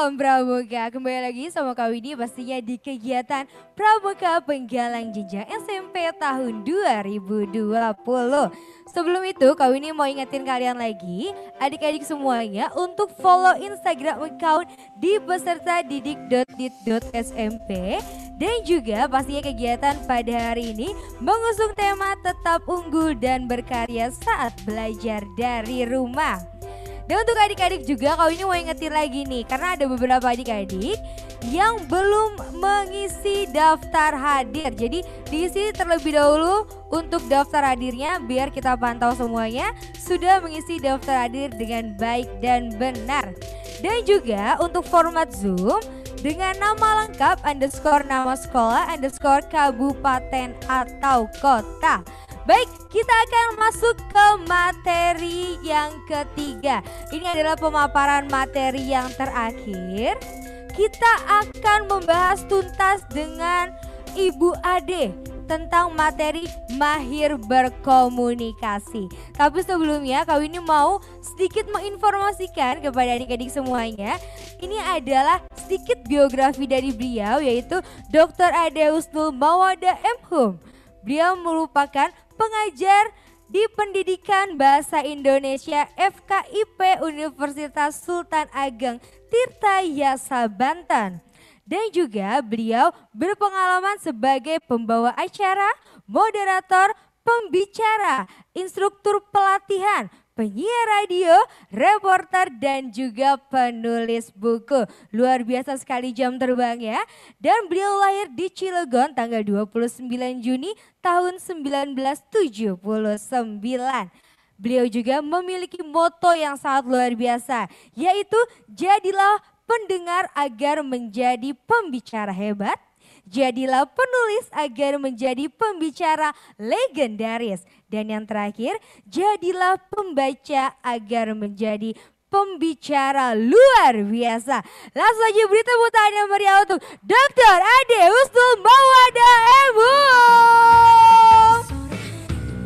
Salam Pramuka, kembali lagi sama Kak Widi pastinya di kegiatan Pramuka Penggalang Jenjang SMP tahun 2020. Sebelum itu Kak Widi mau ingetin kalian lagi, adik-adik semuanya untuk follow Instagram account di peserta didik.dit.smp dan juga pastinya kegiatan pada hari ini mengusung tema tetap unggul dan berkarya saat belajar dari rumah. Dan untuk adik-adik juga kalau ini mau ingetin lagi nih karena ada beberapa adik-adik yang belum mengisi daftar hadir. Jadi diisi terlebih dahulu untuk daftar hadirnya biar kita pantau semuanya sudah mengisi daftar hadir dengan baik dan benar. Dan juga untuk format Zoom dengan nama lengkap underscore nama sekolah underscore kabupaten atau kota. Baik, kita akan masuk ke materi yang ketiga. Ini adalah pemaparan materi yang terakhir. Kita akan membahas tuntas dengan Ibu Ade tentang materi mahir berkomunikasi. Tapi sebelumnya kau ini mau sedikit menginformasikan kepada adik-adik semuanya. Ini adalah sedikit biografi dari beliau yaitu Dr. Ade Usnul Mawada M. Hum. Beliau merupakan pengajar di Pendidikan Bahasa Indonesia FKIP Universitas Sultan Ageng Tirta Yasa Banten. Dan juga beliau berpengalaman sebagai pembawa acara, moderator, pembicara, instruktur pelatihan, penyiar radio, reporter dan juga penulis buku. Luar biasa sekali jam terbang ya. Dan beliau lahir di Cilegon tanggal 29 Juni tahun 1979. Beliau juga memiliki moto yang sangat luar biasa, yaitu jadilah pendengar agar menjadi pembicara hebat, jadilah penulis agar menjadi pembicara legendaris. Dan yang terakhir, jadilah pembaca agar menjadi pembicara luar biasa. Langsung aja beri tepuk tangan yang meriah untuk Dr. Ade Ustul Mawada Ebu.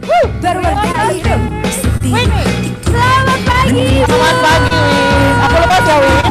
Wuh, baru Selamat pagi. Selamat pagi, Aku lepas ya, Wih.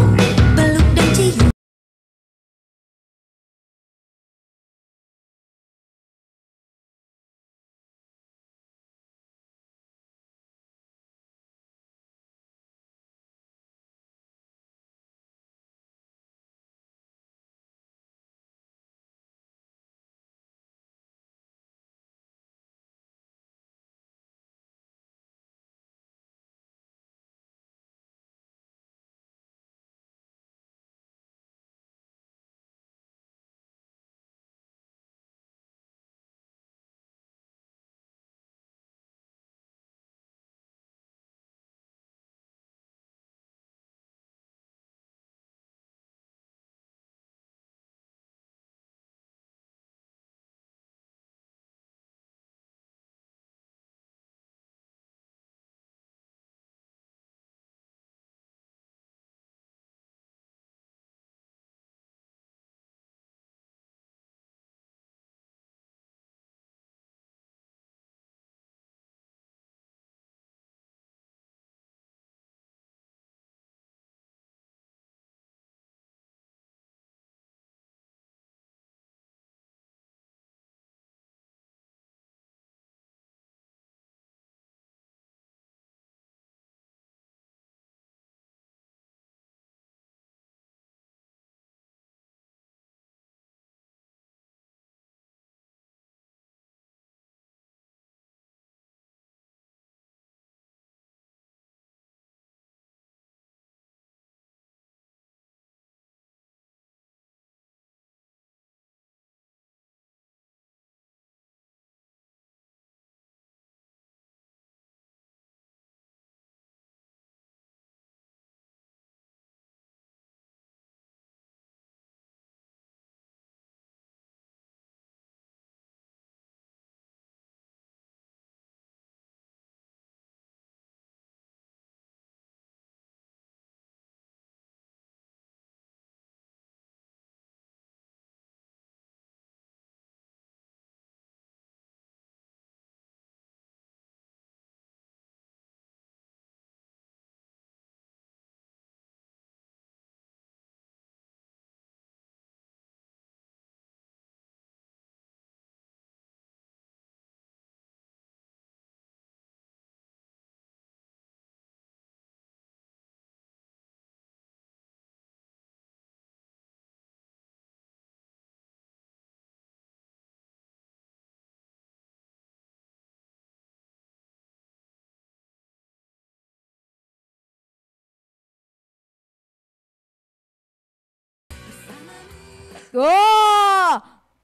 Oh,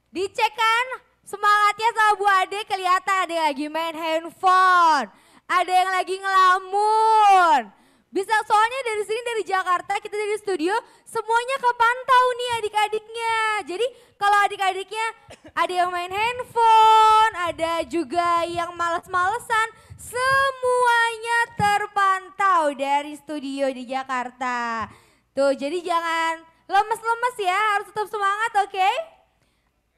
dicek kan semangatnya sama Bu Ade kelihatan ada yang lagi main handphone, ada yang lagi ngelamun. Bisa soalnya dari sini dari Jakarta kita dari studio semuanya kepantau nih adik-adiknya. Jadi kalau adik-adiknya ada yang main handphone, ada juga yang males-malesan, semuanya terpantau dari studio di Jakarta. Tuh jadi jangan Lemes-lemes ya, harus tetap semangat oke? Okay?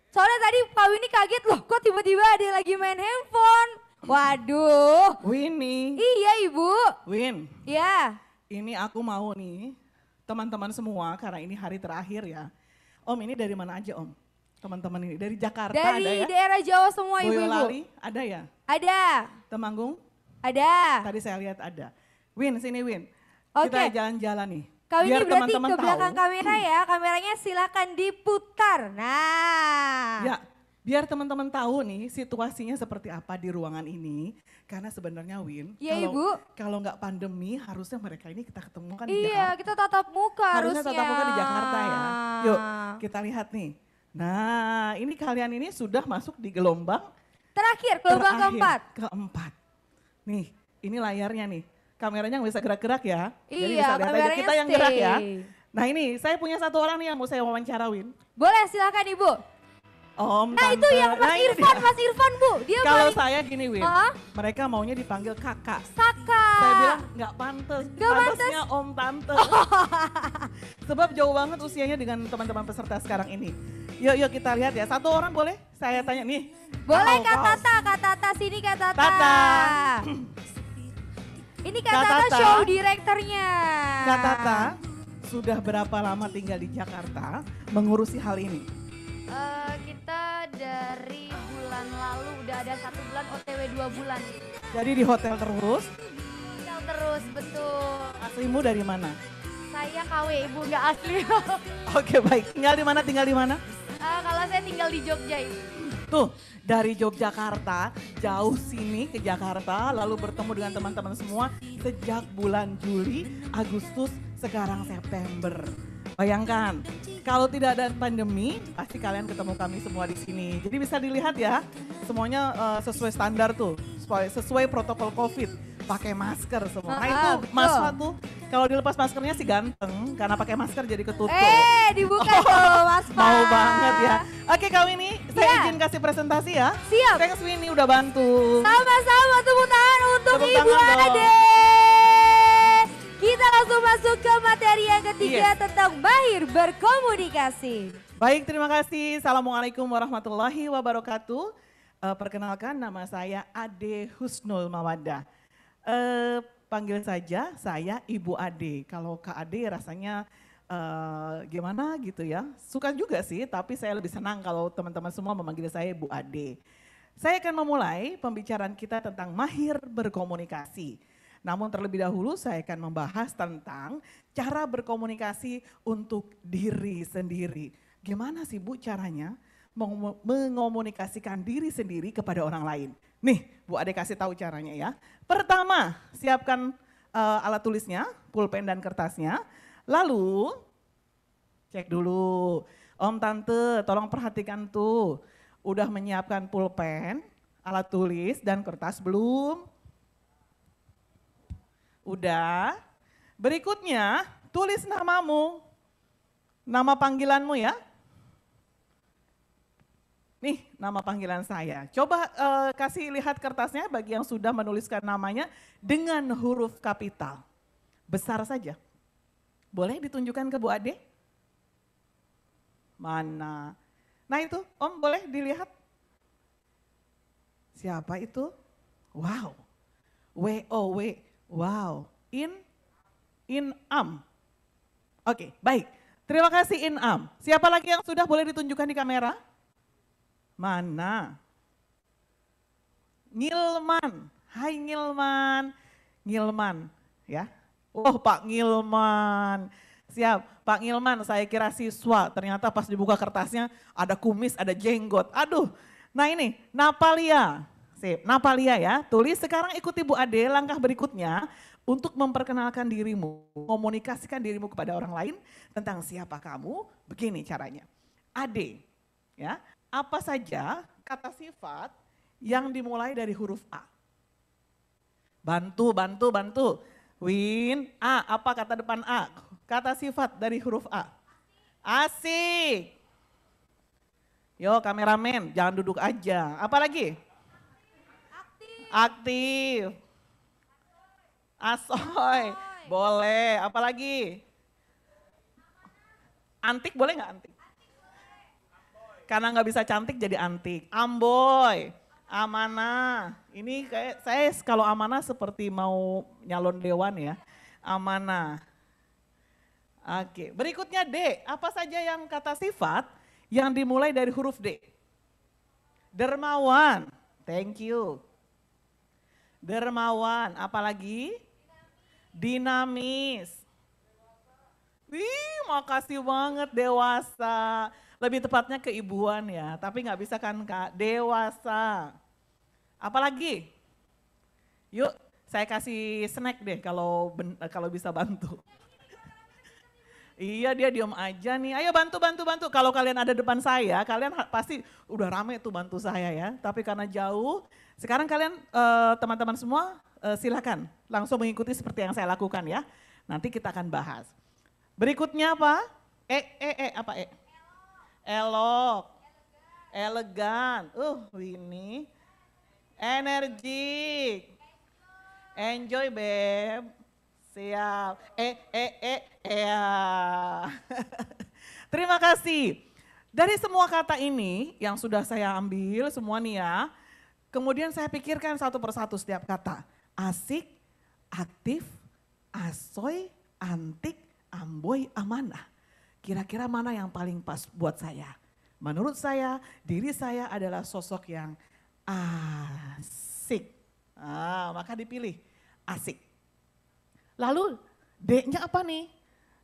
Soalnya tadi Pak Winnie kaget loh, kok tiba-tiba ada lagi main handphone. Waduh. Winnie. Iya Ibu. Win. Ya. Ini aku mau nih, teman-teman semua karena ini hari terakhir ya. Om ini dari mana aja Om? Teman-teman ini dari Jakarta dari ada ya? Dari daerah Jawa semua ibu-ibu. Boyolali ada ya? Ada. Temanggung? Ada. Tadi saya lihat ada. Win, sini Win. Okay. Kita jalan-jalan nih. Kau ini berarti teman -teman ke belakang tahu. kamera ya, kameranya silakan diputar. Nah. Ya, biar teman-teman tahu nih situasinya seperti apa di ruangan ini karena sebenarnya Win ya, kalau nggak pandemi harusnya mereka ini kita ketemu kan iya, di Jakarta iya kita tatap muka harusnya, harusnya tatap muka di Jakarta ya yuk kita lihat nih nah ini kalian ini sudah masuk di gelombang terakhir gelombang terakhir, keempat keempat nih ini layarnya nih kameranya nggak bisa gerak-gerak ya. Iya, Jadi bisa lihat kita yang gerak ya. Nah ini saya punya satu orang nih yang mau saya wawancarawin. Boleh silakan Ibu. Om, nah tante. itu yang Mas nah, Irfan, Mas Irfan Bu. Dia Kalau paling... saya gini Win, uh-huh. mereka maunya dipanggil kakak. Kakak. Saya bilang nggak pantas. Gak Pantasnya pantes. om tante. Oh. Sebab jauh banget usianya dengan teman-teman peserta sekarang ini. Yuk, yuk kita lihat ya. Satu orang boleh? Saya tanya nih. Boleh Kak Tata, Kata Tata sini Kak Tata. Tata. Ini nah, kata Tata, show direkturnya. Kak nah, Tata sudah berapa lama tinggal di Jakarta mengurusi hal ini? Uh, kita dari bulan lalu udah ada satu bulan OTW dua bulan. Jadi di hotel terus? Hotel terus betul. Aslimu dari mana? Saya KW ibu nggak asli. Oke okay, baik. Tinggal di mana? Tinggal di mana? Uh, kalau saya tinggal di Jogja ibu. Tuh dari Yogyakarta jauh sini ke Jakarta lalu bertemu dengan teman-teman semua sejak bulan Juli, Agustus, sekarang September. Bayangkan, kalau tidak ada pandemi, pasti kalian ketemu kami semua di sini. Jadi bisa dilihat ya, semuanya uh, sesuai standar tuh, sesuai protokol COVID, pakai masker semua. Nah itu ah, ah, Mas tuh kalau dilepas maskernya sih ganteng karena pakai masker jadi ketutup. Eh, dibuka oh, tuh Mas Mau banget ya. Oke, kau ini saya saya izin kasih presentasi ya. Siap. Thanks Winnie udah bantu. Sama-sama tepuk tangan untuk Tepuk Ibu Ade. Kita langsung masuk ke materi yang ketiga yes. tentang mahir berkomunikasi. Baik, terima kasih. Assalamualaikum warahmatullahi wabarakatuh. Uh, perkenalkan nama saya Ade Husnul Mawada. Uh, eh, panggil saja saya Ibu Ade. Kalau Kak Ade rasanya uh, gimana gitu ya. Suka juga sih, tapi saya lebih senang kalau teman-teman semua memanggil saya Ibu Ade. Saya akan memulai pembicaraan kita tentang mahir berkomunikasi. Namun terlebih dahulu saya akan membahas tentang cara berkomunikasi untuk diri sendiri. Gimana sih Bu caranya mengomunikasikan diri sendiri kepada orang lain? Nih, Bu Ade kasih tahu caranya ya. Pertama, siapkan uh, alat tulisnya, pulpen dan kertasnya. Lalu cek dulu, Om Tante tolong perhatikan tuh, udah menyiapkan pulpen, alat tulis dan kertas belum? Udah. Berikutnya, tulis namamu. Nama panggilanmu ya. Nih, nama panggilan saya. Coba uh, kasih lihat kertasnya bagi yang sudah menuliskan namanya dengan huruf kapital. Besar saja. Boleh ditunjukkan ke Bu Ade? Mana? Nah itu, Om boleh dilihat? Siapa itu? Wow, W-O-W. -W. Wow, in in am. Oke, okay, baik. Terima kasih in am. Siapa lagi yang sudah boleh ditunjukkan di kamera? Mana? Ngilman. Hai Ngilman. Ngilman, ya. Oh, Pak Ngilman. Siap, Pak Ngilman, saya kira siswa. Ternyata pas dibuka kertasnya ada kumis, ada jenggot. Aduh. Nah ini, Napalia. Sip, Napalia ya, tulis sekarang ikuti Bu Ade langkah berikutnya untuk memperkenalkan dirimu, komunikasikan dirimu kepada orang lain tentang siapa kamu, begini caranya. Ade, ya, apa saja kata sifat yang dimulai dari huruf A? Bantu, bantu, bantu. Win, A, apa kata depan A? Kata sifat dari huruf A. Asik. Yo kameramen, jangan duduk aja. apalagi Aktif. Asoy. Boleh. Apalagi? Antik boleh nggak antik? Karena nggak bisa cantik jadi antik. Amboy. Amanah. Ini kayak saya kalau amanah seperti mau nyalon dewan ya. Amanah. Oke, berikutnya D. Apa saja yang kata sifat yang dimulai dari huruf D? Dermawan. Thank you dermawan, apalagi dinamis. Wih, makasih banget dewasa. Lebih tepatnya keibuan ya, tapi nggak bisa kan kak, dewasa. Apalagi? Yuk, saya kasih snack deh kalau kalau bisa bantu. Iya dia diem aja nih, ayo bantu, bantu, bantu. Kalau kalian ada depan saya, kalian pasti udah rame tuh bantu saya ya. Tapi karena jauh, sekarang kalian eh, teman-teman uh, semua uh, silakan langsung mengikuti seperti yang saya lakukan ya. Nanti kita akan bahas. Berikutnya apa? E, E, E, apa E? Elok. Elegan. Uh, Winnie. Energik. Enjoy, babe. Siap. Eh, eh, eh, eh. Ah. Terima kasih. Dari semua kata ini yang sudah saya ambil semua nih ya, kemudian saya pikirkan satu persatu setiap kata. Asik, aktif, asoy, antik, amboy, amanah. Kira-kira mana yang paling pas buat saya? Menurut saya, diri saya adalah sosok yang asik. Ah, maka dipilih asik. Lalu D-nya apa nih?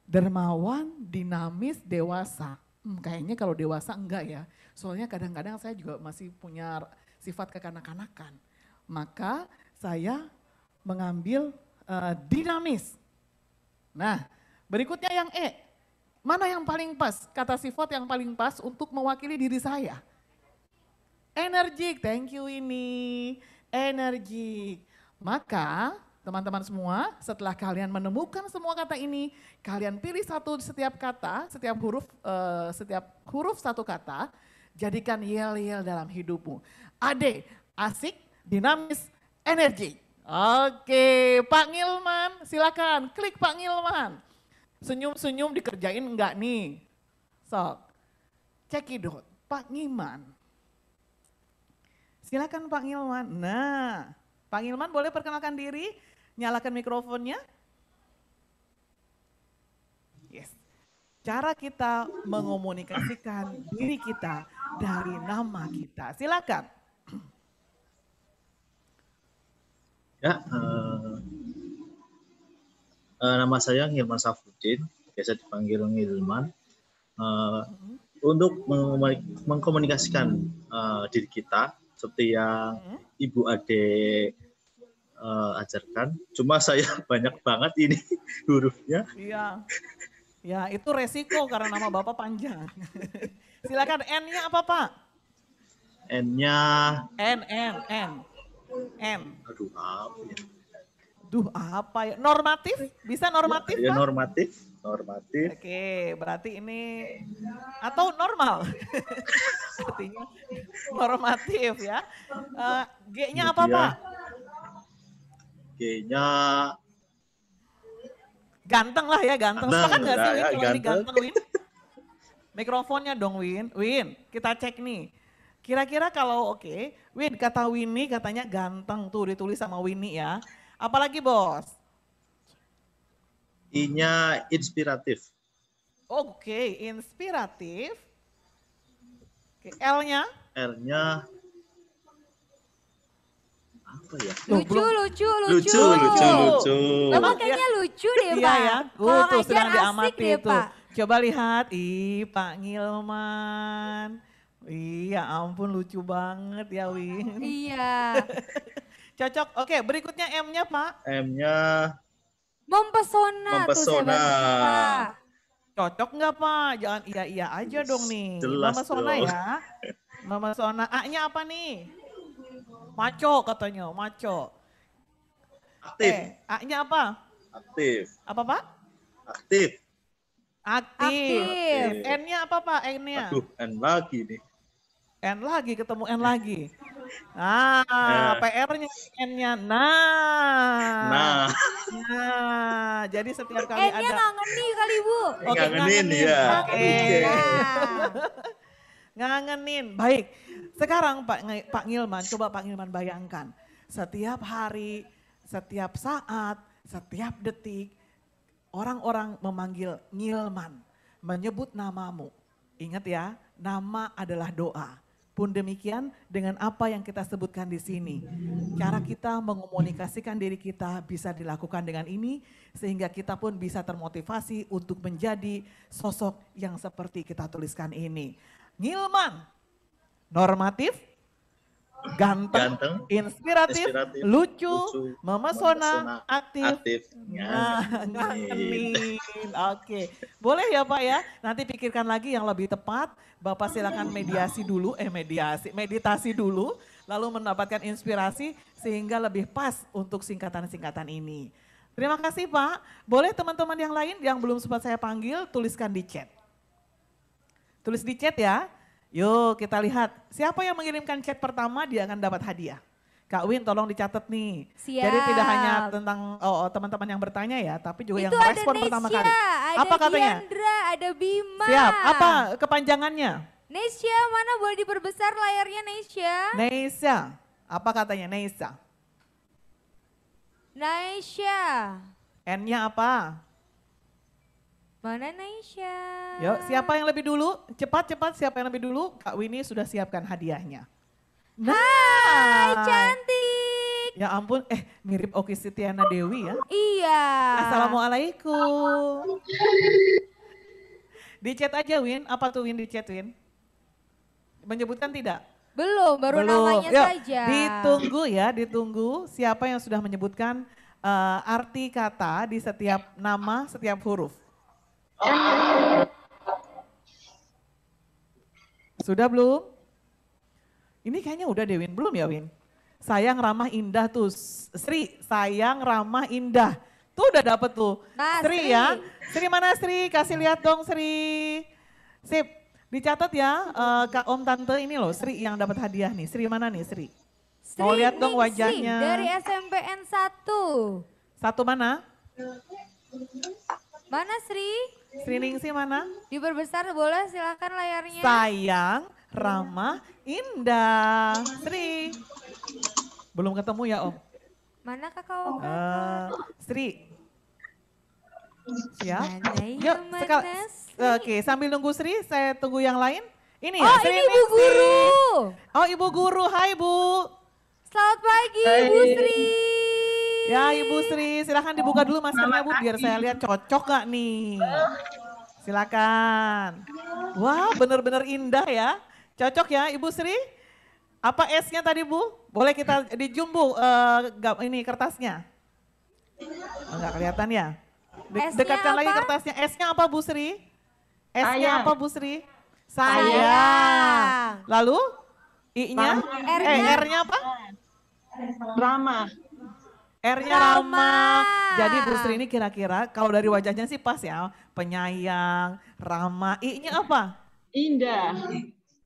Dermawan, dinamis, dewasa. Hmm, kayaknya kalau dewasa enggak ya. Soalnya kadang-kadang saya juga masih punya sifat kekanak-kanakan. Maka saya mengambil uh, dinamis. Nah, berikutnya yang E. Mana yang paling pas? Kata sifat yang paling pas untuk mewakili diri saya. Energik, thank you ini. Energik. Maka Teman-teman semua, setelah kalian menemukan semua kata ini, kalian pilih satu setiap kata, setiap huruf, uh, setiap huruf satu kata, jadikan yel-yel dalam hidupmu. Ade, asik, dinamis, energi. Oke, Pak Ngilman, silakan klik Pak Ngilman. Senyum-senyum dikerjain enggak nih? Sok, cekidot, Pak Ngilman. Silakan Pak Ngilman. Nah, Pak Ngilman boleh perkenalkan diri. Nyalakan mikrofonnya. Yes. Cara kita mengomunikasikan diri kita dari nama kita. Silakan. Ya, uh, uh, nama saya Hilman Safudin, biasa dipanggil Hilman. Uh, eh, mhm. untuk mengkomunikasikan uh, diri kita seperti yang mhm. Ibu Ade uh, ajarkan. Cuma saya banyak banget ini hurufnya. Iya. Ya, itu resiko karena nama Bapak panjang. Silakan N-nya apa, Pak? N-nya N N N N. Aduh, apa ya? Duh, apa ya? Normatif? Bisa normatif, ya, Pak? Ya, normatif. Normatif. Oke, berarti ini atau normal. artinya normatif ya. Uh, G-nya apa, Pak? IG-nya ganteng lah ya ganteng. ganteng Sepakat gak sih Win? Ya, kalau ganteng. ganteng Win? Mikrofonnya dong Win. Win, kita cek nih. Kira-kira kalau oke, okay, Win kata Winnie katanya ganteng tuh ditulis sama Winnie ya. Apalagi bos? i inspiratif. Oke, okay, inspiratif. Okay, L-nya? L-nya apa ya? Lucu, lucu, lucu. Lucu, lucu, lucu. Bapak kayaknya lucu deh, iya, Pak. Iya ya. Kalau tuh, sedang diamati deh, itu. Pak. Coba lihat, ih Pak Ngilman. Iya ampun lucu banget ya Wi. Iya. Cocok. Oke berikutnya M-nya Pak. M-nya. Mempesona. Mempesona. Cocok nggak Pak? Jangan iya-iya aja dong nih. Jelas Mama ya. Mempesona. A-nya apa nih? Maco katanya, maco. Aktif. Eh, A-nya apa? Aktif. Apa Pak? Aktif. Aktif. Aktif. N-nya apa Pak? N-nya? Aduh, N lagi nih. N lagi, ketemu N lagi. Nah, nah. PR-nya N-nya. Nah. Nah. Nah, jadi setiap kali N-nya ada. N-nya ngangenin kali Bu. Oke, okay, ya. Oke. Okay. Nah. Ngangenin. Baik. Sekarang Pak Pak Ngilman, coba Pak Ngilman bayangkan. Setiap hari, setiap saat, setiap detik orang-orang memanggil Ngilman, menyebut namamu. Ingat ya, nama adalah doa. Pun demikian dengan apa yang kita sebutkan di sini. Cara kita mengomunikasikan diri kita bisa dilakukan dengan ini sehingga kita pun bisa termotivasi untuk menjadi sosok yang seperti kita tuliskan ini. Ngilman, normatif, ganteng, ganteng inspiratif, inspiratif lucu, lucu memesona, memesona aktif. aktif nah, nah ngangenin. Oke. Boleh ya Pak ya? Nanti pikirkan lagi yang lebih tepat. Bapak silakan mediasi dulu, eh mediasi, meditasi dulu, lalu mendapatkan inspirasi sehingga lebih pas untuk singkatan-singkatan ini. Terima kasih Pak. Boleh teman-teman yang lain yang belum sempat saya panggil tuliskan di chat. Tulis di chat ya. Yuk kita lihat, siapa yang mengirimkan chat pertama dia akan dapat hadiah. Kak Win tolong dicatat nih. Siap. Jadi tidak hanya tentang teman oh, oh, teman-teman yang bertanya ya, tapi juga Itu yang merespon Nesha, pertama kali. Ada apa katanya? Diandra, ada Bima. Siap. Apa kepanjangannya? Nesya, mana boleh diperbesar layarnya Nesya? Nesya. Apa katanya Nesya? Nesya. N-nya apa? Mona Naisha? Yuk, siapa yang lebih dulu? Cepat-cepat siapa yang lebih dulu? Kak Winnie sudah siapkan hadiahnya. Nah. Hai, cantik. Ya ampun, eh mirip Oki Sitiana Dewi ya. Iya. Assalamualaikum. Di chat aja Win, apa tuh Win di chat Win? Menyebutkan tidak? Belum, baru Belum. namanya Yuk, ya, saja. Ditunggu ya, ditunggu siapa yang sudah menyebutkan uh, arti kata di setiap nama, setiap huruf. Sudah belum? Ini kayaknya udah Dewin belum ya Win? Sayang ramah indah tuh Sri, sayang ramah indah. Tuh udah dapet tuh. Nah, Sri, Sri ya. Sri mana Sri? Kasih lihat dong Sri. Sip. Dicatat ya uh, Kak Om Tante ini loh Sri yang dapat hadiah nih. Sri mana nih Sri? Sri Mau lihat dong wajahnya. Sri dari SMPN 1. Satu mana? Mana Sri? sih mana? Diperbesar boleh silahkan layarnya. Sayang, ramah, indah. Sri. Belum ketemu ya Om? Mana kakak Om? Uh, Sri. Siap. Yuk, sekal eh, Oke, sambil nunggu Sri, saya tunggu yang lain. Ini ya, oh, Sri ini Ibu Sri. Guru. Oh, Ibu Guru. Hai, Bu. Selamat pagi, Hai. Bu Sri. Ya Ibu Sri, silahkan dibuka dulu maskernya Bu biar saya lihat cocok gak nih. Silakan. Wah wow, bener-bener indah ya. Cocok ya Ibu Sri. Apa esnya tadi Bu? Boleh kita dijumbu uh, eh, ini kertasnya? Enggak kelihatan ya? De dekatkan lagi kertasnya. Esnya apa Bu Sri? Esnya apa Bu Sri? Saya. Lalu I-nya? R-nya eh, R-nya apa? Drama. R-nya Rama. Jadi Bu Sri ini kira-kira kalau dari wajahnya sih pas ya, penyayang, ramah. I-nya apa? Indah.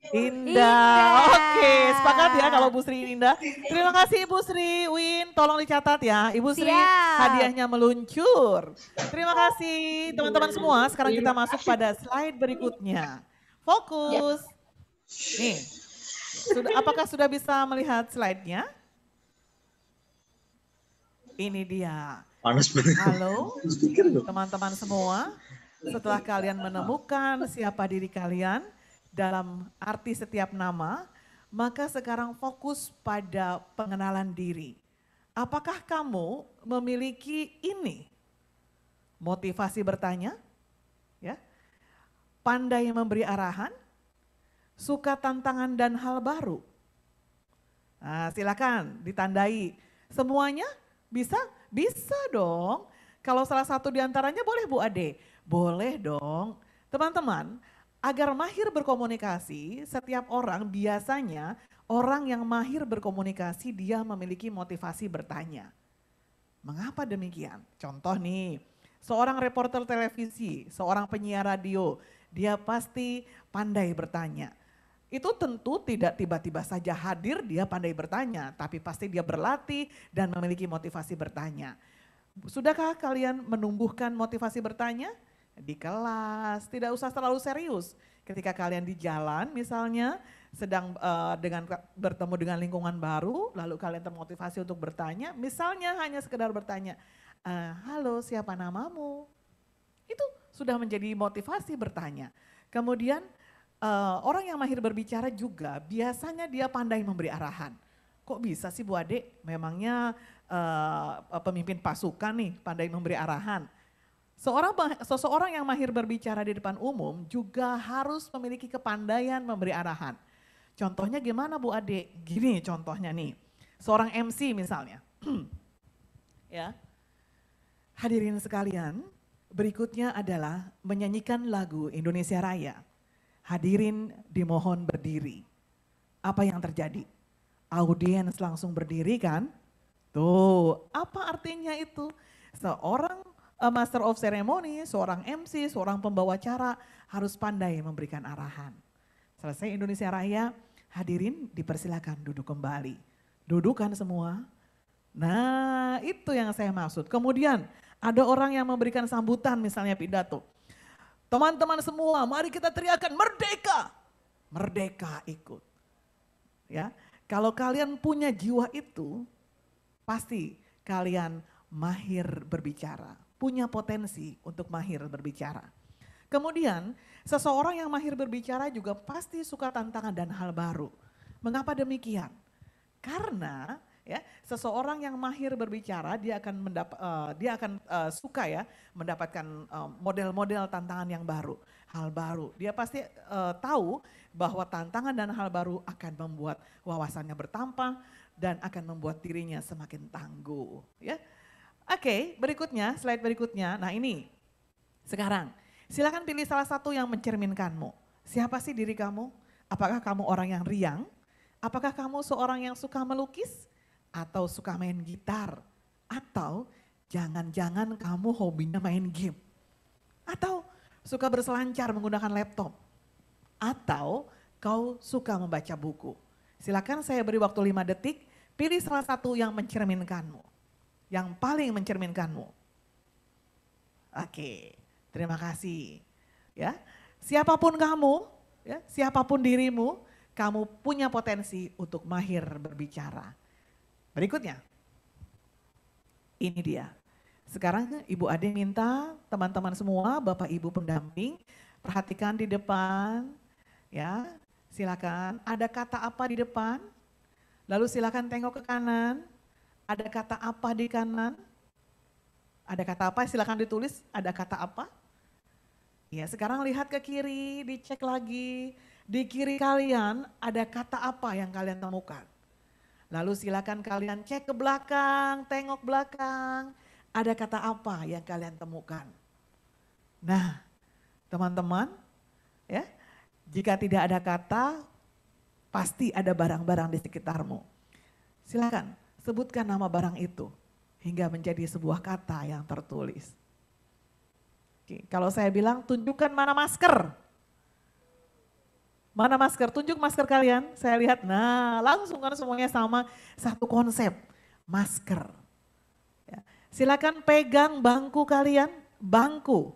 Indah. Oke, okay. sepakat ya kalau Bu Sri Indah. Terima kasih Ibu Sri Win, tolong dicatat ya. Ibu Sri Siap. hadiahnya meluncur. Terima kasih teman-teman semua. Sekarang kita masuk pada slide berikutnya. Fokus. Ya. Nih. Sudah apakah sudah bisa melihat slide-nya? Ini dia. Panas banget. Halo, teman-teman semua. Setelah kalian menemukan siapa diri kalian dalam arti setiap nama, maka sekarang fokus pada pengenalan diri. Apakah kamu memiliki ini? Motivasi bertanya, ya. Pandai memberi arahan, suka tantangan dan hal baru. Nah, silakan ditandai semuanya bisa? Bisa dong. Kalau salah satu diantaranya boleh Bu Ade? Boleh dong. Teman-teman, agar mahir berkomunikasi, setiap orang biasanya orang yang mahir berkomunikasi dia memiliki motivasi bertanya. Mengapa demikian? Contoh nih, seorang reporter televisi, seorang penyiar radio, dia pasti pandai bertanya itu tentu tidak tiba-tiba saja hadir dia pandai bertanya, tapi pasti dia berlatih dan memiliki motivasi bertanya. Sudahkah kalian menumbuhkan motivasi bertanya? Di kelas, tidak usah terlalu serius. Ketika kalian di jalan misalnya, sedang uh, dengan bertemu dengan lingkungan baru, lalu kalian termotivasi untuk bertanya, misalnya hanya sekedar bertanya, uh, halo siapa namamu? Itu sudah menjadi motivasi bertanya. Kemudian uh, orang yang mahir berbicara juga biasanya dia pandai memberi arahan. Kok bisa sih Bu Ade? Memangnya uh, pemimpin pasukan nih pandai memberi arahan. Seorang seseorang yang mahir berbicara di depan umum juga harus memiliki kepandaian memberi arahan. Contohnya gimana Bu Ade? Gini contohnya nih. Seorang MC misalnya. ya. Hadirin sekalian, berikutnya adalah menyanyikan lagu Indonesia Raya. Hadirin dimohon berdiri. Apa yang terjadi? Audiens langsung berdiri kan? Tuh, apa artinya itu? Seorang uh, master of ceremony, seorang MC, seorang pembawa acara harus pandai memberikan arahan. Selesai Indonesia Raya, hadirin dipersilakan duduk kembali. Dudukan semua. Nah, itu yang saya maksud. Kemudian ada orang yang memberikan sambutan misalnya pidato. Teman-teman semua, mari kita teriakan merdeka. Merdeka ikut. Ya. Kalau kalian punya jiwa itu, pasti kalian mahir berbicara, punya potensi untuk mahir berbicara. Kemudian, seseorang yang mahir berbicara juga pasti suka tantangan dan hal baru. Mengapa demikian? Karena ya seseorang yang mahir berbicara dia akan mendapat uh, eh, dia akan uh, suka ya mendapatkan eh, model-model uh, tantangan yang baru hal baru dia pasti uh, tahu bahwa tantangan dan hal baru akan membuat wawasannya bertambah dan akan membuat dirinya semakin tangguh ya oke okay, berikutnya slide berikutnya nah ini sekarang silakan pilih salah satu yang mencerminkanmu siapa sih diri kamu apakah kamu orang yang riang apakah kamu seorang yang suka melukis atau suka main gitar, atau jangan-jangan kamu hobinya main game, atau suka berselancar menggunakan laptop, atau kau suka membaca buku. Silakan saya beri waktu 5 detik, pilih salah satu yang mencerminkanmu, yang paling mencerminkanmu. Oke, terima kasih. Ya, siapapun kamu, ya, siapapun dirimu, kamu punya potensi untuk mahir berbicara. Berikutnya, ini dia. Sekarang Ibu Ade minta teman-teman semua, Bapak Ibu pendamping, perhatikan di depan, ya silakan. Ada kata apa di depan? Lalu silakan tengok ke kanan. Ada kata apa di kanan? Ada kata apa? Silakan ditulis. Ada kata apa? Ya, sekarang lihat ke kiri, dicek lagi. Di kiri kalian ada kata apa yang kalian temukan? Lalu silakan kalian cek ke belakang, tengok belakang. Ada kata apa yang kalian temukan? Nah, teman-teman, ya, jika tidak ada kata, pasti ada barang-barang di sekitarmu. Silakan sebutkan nama barang itu hingga menjadi sebuah kata yang tertulis. Oke, kalau saya bilang tunjukkan mana masker, Mana masker? Tunjuk masker kalian. Saya lihat. Nah, langsung kan semuanya sama satu konsep. Masker. Ya. Silakan pegang bangku kalian. Bangku.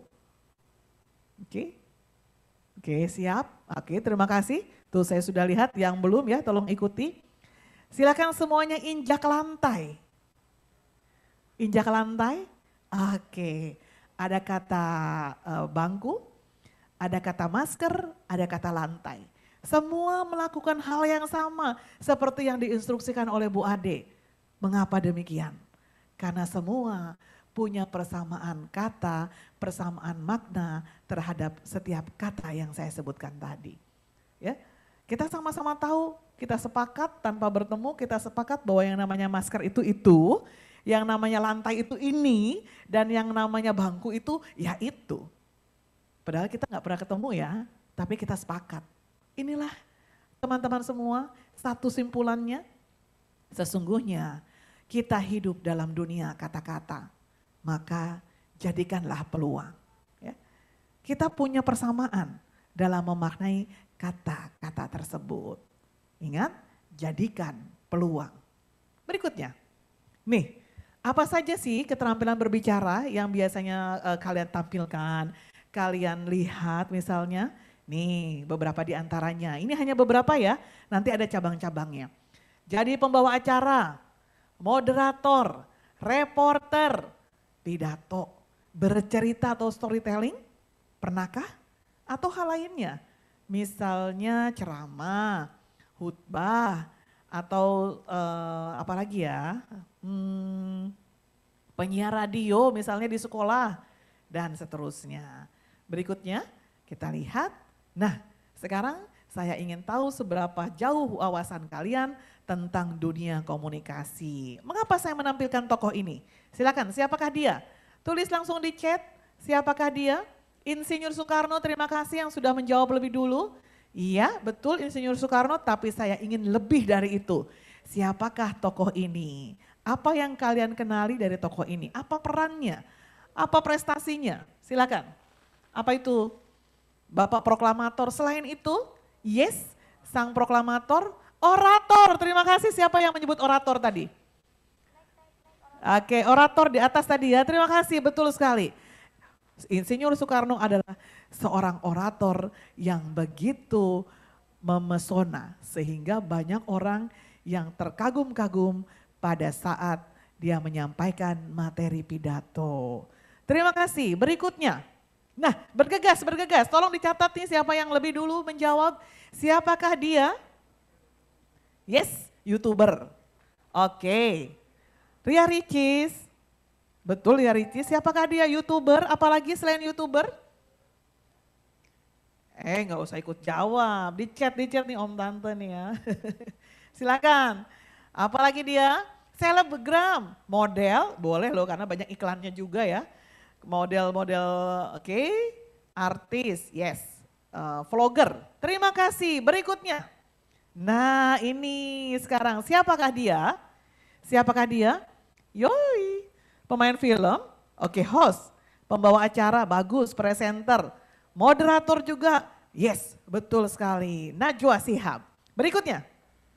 Oke. Oke, siap. Oke, terima kasih. Tuh saya sudah lihat yang belum ya, tolong ikuti. Silakan semuanya injak lantai. Injak lantai. Oke. Ada kata uh, bangku, ada kata masker, ada kata lantai. Semua melakukan hal yang sama seperti yang diinstruksikan oleh Bu Ade. Mengapa demikian? Karena semua punya persamaan kata, persamaan makna terhadap setiap kata yang saya sebutkan tadi. Ya, kita sama-sama tahu, kita sepakat tanpa bertemu, kita sepakat bahwa yang namanya masker itu itu, yang namanya lantai itu ini, dan yang namanya bangku itu ya itu. Padahal kita nggak pernah ketemu ya, tapi kita sepakat. Inilah teman-teman semua satu simpulannya. Sesungguhnya kita hidup dalam dunia kata-kata, maka jadikanlah peluang. Ya. Kita punya persamaan dalam memaknai kata-kata tersebut. Ingat, jadikan peluang. Berikutnya, nih apa saja sih keterampilan berbicara yang biasanya uh, kalian tampilkan kalian lihat misalnya, nih beberapa di antaranya. Ini hanya beberapa ya, nanti ada cabang-cabangnya. Jadi pembawa acara, moderator, reporter, pidato, bercerita atau storytelling, pernahkah? Atau hal lainnya, misalnya ceramah, khutbah, atau uh, apa lagi ya, hmm, penyiar radio misalnya di sekolah, dan seterusnya. Berikutnya kita lihat. Nah, sekarang saya ingin tahu seberapa jauh wawasan kalian tentang dunia komunikasi. Mengapa saya menampilkan tokoh ini? Silakan, siapakah dia? Tulis langsung di chat, siapakah dia? Insinyur Soekarno, terima kasih yang sudah menjawab lebih dulu. Iya, betul Insinyur Soekarno, tapi saya ingin lebih dari itu. Siapakah tokoh ini? Apa yang kalian kenali dari tokoh ini? Apa perannya? Apa prestasinya? Silakan. Apa itu? Bapak proklamator. Selain itu, yes, sang proklamator, orator. Terima kasih siapa yang menyebut orator tadi? Oke, orator di atas tadi ya. Terima kasih, betul sekali. Insinyur Soekarno adalah seorang orator yang begitu memesona sehingga banyak orang yang terkagum-kagum pada saat dia menyampaikan materi pidato. Terima kasih. Berikutnya, Nah, bergegas, bergegas. Tolong dicatat nih siapa yang lebih dulu menjawab. Siapakah dia? Yes, YouTuber. Oke. Okay. Ria Ricis. Betul Ria Ricis. Siapakah dia YouTuber? Apalagi selain YouTuber? Eh, nggak usah ikut jawab. Di chat, di chat nih Om Tante nih ya. Silakan. Apalagi dia? Selebgram, model, boleh loh karena banyak iklannya juga ya model-model oke, okay. artis, yes, uh, vlogger. Terima kasih. Berikutnya, nah ini sekarang siapakah dia? Siapakah dia? Yoi, pemain film, oke okay, host, pembawa acara bagus, presenter, moderator juga, yes, betul sekali. Najwa Sihab. Berikutnya,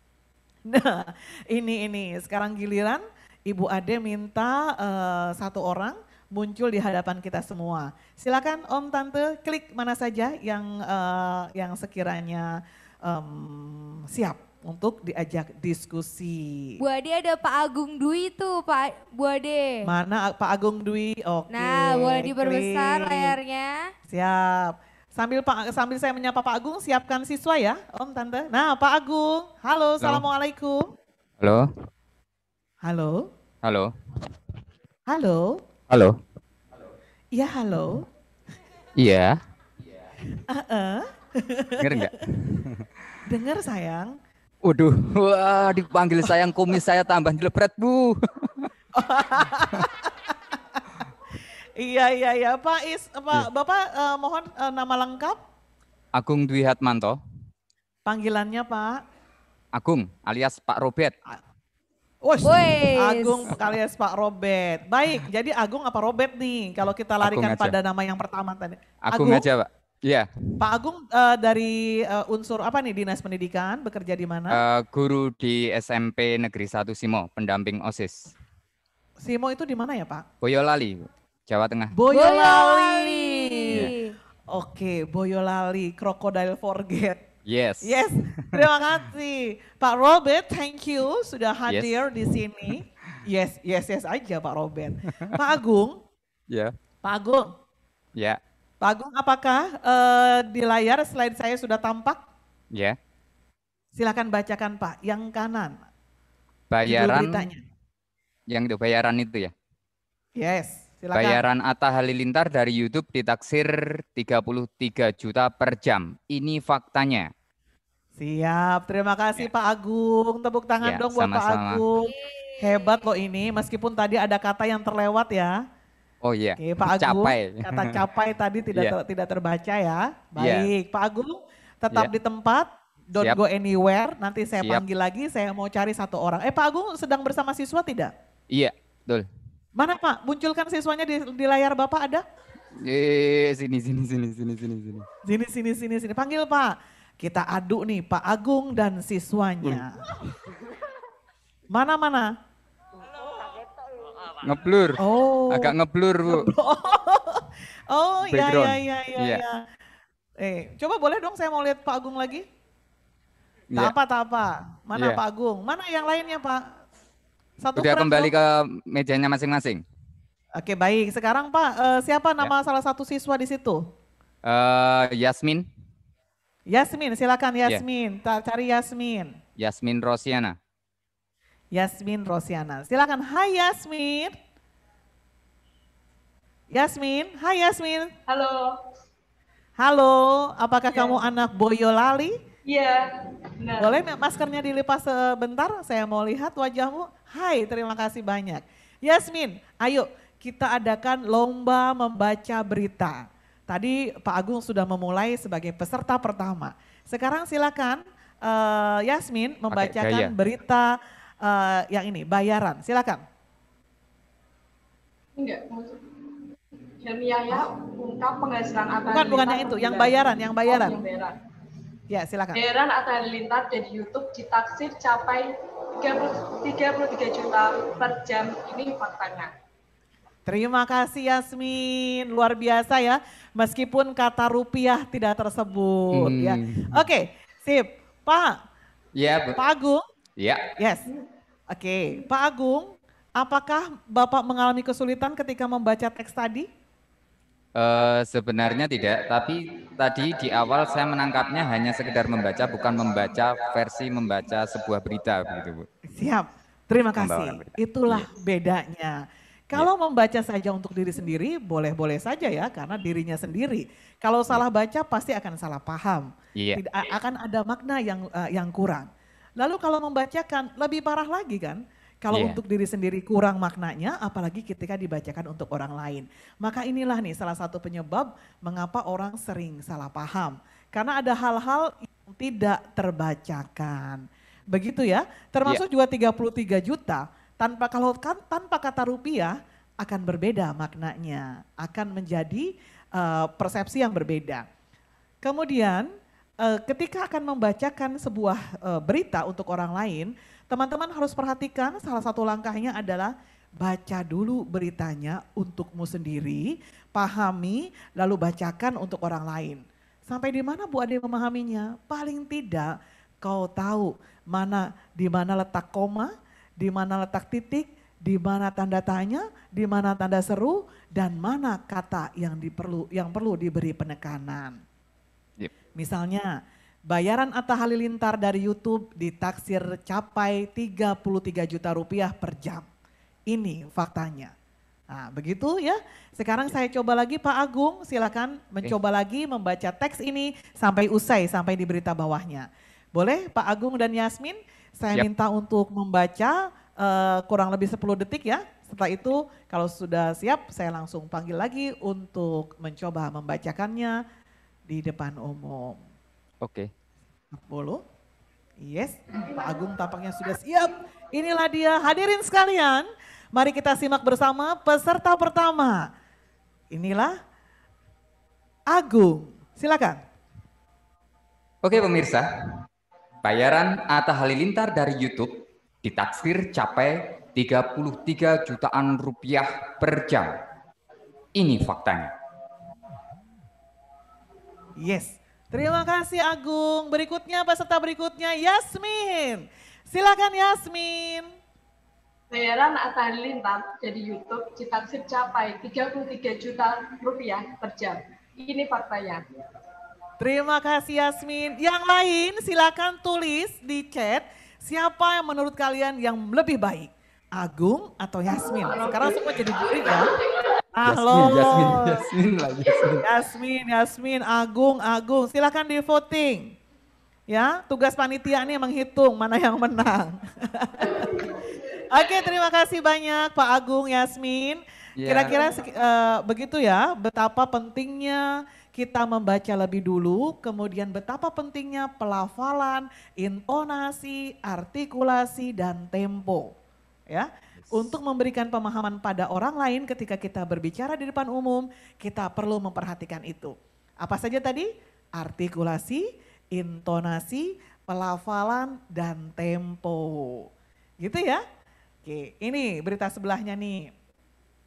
nah ini ini sekarang giliran Ibu Ade minta uh, satu orang muncul di hadapan kita semua. Silakan Om Tante klik mana saja yang uh, yang sekiranya um, siap untuk diajak diskusi. Bu Ade ada Pak Agung Dwi tuh Pak Bu Ade. Mana Pak Agung Dwi? Oke. Nah boleh diperbesar layarnya. Siap. Sambil Pak sambil saya menyapa Pak Agung siapkan siswa ya Om Tante. Nah Pak Agung, halo, halo. assalamualaikum. Halo. Halo. Halo. Halo. Halo. Iya, halo. Iya. Heeh. Dengar enggak? Dengar sayang. Waduh, wah dipanggil sayang kumis saya tambah jelepret, Bu. iya, iya, iya. Pak Is, eh, Pak, iya. Bapak uh, mohon uh, nama lengkap? Agung Dwi Hatmanto. Panggilannya, Pak? Agung alias Pak Robert. Wes, Agung alias Pak Robert. Baik, jadi Agung apa Robert nih? Kalau kita larikan pada nama yang pertama tadi. Agung, Agung aja, Pak. Iya. Pak Agung uh, dari uh, unsur apa nih Dinas Pendidikan, bekerja di mana? Uh, guru di SMP Negeri 1 Simo, pendamping OSIS. Simo itu di mana ya, Pak? Boyolali, Jawa Tengah. Boyolali. Boyolali. Yeah. Oke, Boyolali, Crocodile Forget. Yes. Yes. Terima kasih Pak Robert, thank you sudah hadir yes. di sini. Yes, yes, yes aja Pak Robert. Pak Agung. Ya. Yeah. Pak Agung. Ya. Yeah. Pak Agung, apakah uh, di layar selain saya sudah tampak? Ya. Yeah. Silakan bacakan Pak, yang kanan. Bayaran. Yang itu bayaran itu ya. Yes. Silakan. Bayaran Atta Halilintar dari YouTube ditaksir 33 juta per jam. Ini faktanya. Siap, terima kasih ya. Pak Agung. Tepuk tangan ya, dong buat sama -sama. Pak Agung. Hebat loh ini, meskipun tadi ada kata yang terlewat ya. Oh iya, Oke, Pak Agung, capai. kata capai tadi tidak ya. tidak terbaca ya. ya. Baik, ya. Pak Agung tetap ya. di tempat, don't Siap. go anywhere. Nanti saya Siap. panggil lagi, saya mau cari satu orang. Eh Pak Agung sedang bersama siswa tidak? Iya, betul. Mana Pak? Munculkan siswanya di, di layar Bapak ada? Eh, sini sini sini sini sini sini. Sini sini sini sini. Panggil Pak. Kita aduk nih Pak Agung dan siswanya. Mana-mana? Ngeblur. Oh. Agak ngeblur, Bu. oh, iya iya, iya iya iya iya. Ya. Eh, coba boleh dong saya mau lihat Pak Agung lagi? Iya. Tak tapa. apa, tak apa. Mana ya. Pak Agung? Mana yang lainnya, Pak? Satu Udah kembali dong. ke mejanya masing-masing. Oke, baik. Sekarang, Pak, uh, siapa nama ya. salah satu siswa di situ? Uh, Yasmin. Yasmin, silakan ya. Yasmin. Yeah. Cari Yasmin. Yasmin Rosiana. Yasmin Rosiana. Silakan. Hai Yasmin. Yasmin, hai Yasmin. Halo. Halo, apakah yeah. kamu anak Boyolali? Iya. Yeah, Nah. Boleh maskernya dilipat sebentar? Eh, Saya mau lihat wajahmu. Hai, terima kasih banyak. Yasmin, ayo kita adakan lomba membaca berita. Tadi Pak Agung sudah memulai sebagai peserta pertama. Sekarang silakan uh, Yasmin membacakan ya, ya. berita uh, yang ini, bayaran. Silakan. Enggak, Hilmi Yahya ungkap penghasilan atau Bukan, bukan yang itu, yang bayaran, yang oh, bayaran. Oh, yang bayaran. Ya, silakan. Bayaran atau Halilintar dari YouTube ditaksir capai 33 juta per jam. Ini faktanya. Terima kasih Yasmin, luar biasa ya. Meskipun kata rupiah tidak tersebut ya. hmm. ya. Oke, okay, sip. Pak. Ya, yeah, Pak Agung. Ya. Yeah. Yes. Oke, okay. Pak Agung, apakah Bapak mengalami kesulitan ketika membaca teks tadi? Uh, sebenarnya tidak, tapi tadi di awal saya menangkapnya hanya sekedar membaca, bukan membaca versi membaca sebuah berita begitu Bu. Siap, terima kasih. Itulah iya. bedanya. Kalau yeah. membaca saja untuk diri sendiri, boleh-boleh saja ya, karena dirinya sendiri. Kalau iya. salah baca pasti akan salah paham, Yeah. Tidak, akan ada makna yang uh, yang kurang. Lalu kalau membacakan lebih parah lagi kan, kalau yeah. untuk diri sendiri kurang maknanya, apalagi ketika dibacakan untuk orang lain. Maka inilah nih salah satu penyebab mengapa orang sering salah paham. Karena ada hal-hal yang tidak terbacakan. Begitu ya, termasuk yeah. juga 33 juta tanpa kalau kan tanpa kata rupiah akan berbeda maknanya, akan menjadi uh, persepsi yang berbeda. Kemudian uh, ketika akan membacakan sebuah uh, berita untuk orang lain, teman-teman harus perhatikan salah satu langkahnya adalah baca dulu beritanya untukmu sendiri, pahami lalu bacakan untuk orang lain. Sampai di mana Bu Ade memahaminya? Paling tidak kau tahu mana di mana letak koma, di mana letak titik, di mana tanda tanya, di mana tanda seru, dan mana kata yang diperlu yang perlu diberi penekanan. Yep. Misalnya, bayaran Atta Halilintar dari YouTube ditaksir capai 33 juta rupiah per jam. Ini faktanya. Nah, begitu ya. Sekarang saya coba lagi Pak Agung, silakan mencoba lagi membaca teks ini sampai usai, sampai di berita bawahnya. Boleh Pak Agung dan Yasmin saya yep. minta untuk membaca uh, kurang lebih 10 detik ya. Setelah itu kalau sudah siap saya langsung panggil lagi untuk mencoba membacakannya di depan umum. Oke. Okay. 10. Yes, Pak Agung tampaknya sudah siap. Inilah dia hadirin sekalian. Mari kita simak bersama peserta pertama. Inilah Agung. Silakan. Oke pemirsa, Bayaran Atta Halilintar dari YouTube ditaksir capai 33 jutaan rupiah per jam. Ini faktanya. Yes. Terima kasih Agung. Berikutnya peserta berikutnya Yasmin. Silakan Yasmin. Bayaran Atta Halilintar dari YouTube ditaksir capai 33 juta rupiah per jam. Ini faktanya. Terima kasih Yasmin. Yang lain silakan tulis di chat siapa yang menurut kalian yang lebih baik. Agung atau Yasmin? Sekarang semua jadi juri ya. Halo. Yasmin, Yasmin, Yasmin Yasmin. Yasmin, Yasmin, Agung, Agung. Silakan di voting. Ya, tugas panitia ini menghitung mana yang menang. Oke, terima kasih banyak Pak Agung, Yasmin. Ya. Kira-kira uh, begitu ya, betapa pentingnya kita membaca lebih dulu, kemudian betapa pentingnya pelafalan, intonasi, artikulasi, dan tempo. Ya, untuk memberikan pemahaman pada orang lain ketika kita berbicara di depan umum, kita perlu memperhatikan itu. Apa saja tadi? Artikulasi, intonasi, pelafalan, dan tempo. Gitu ya. Oke, ini berita sebelahnya nih.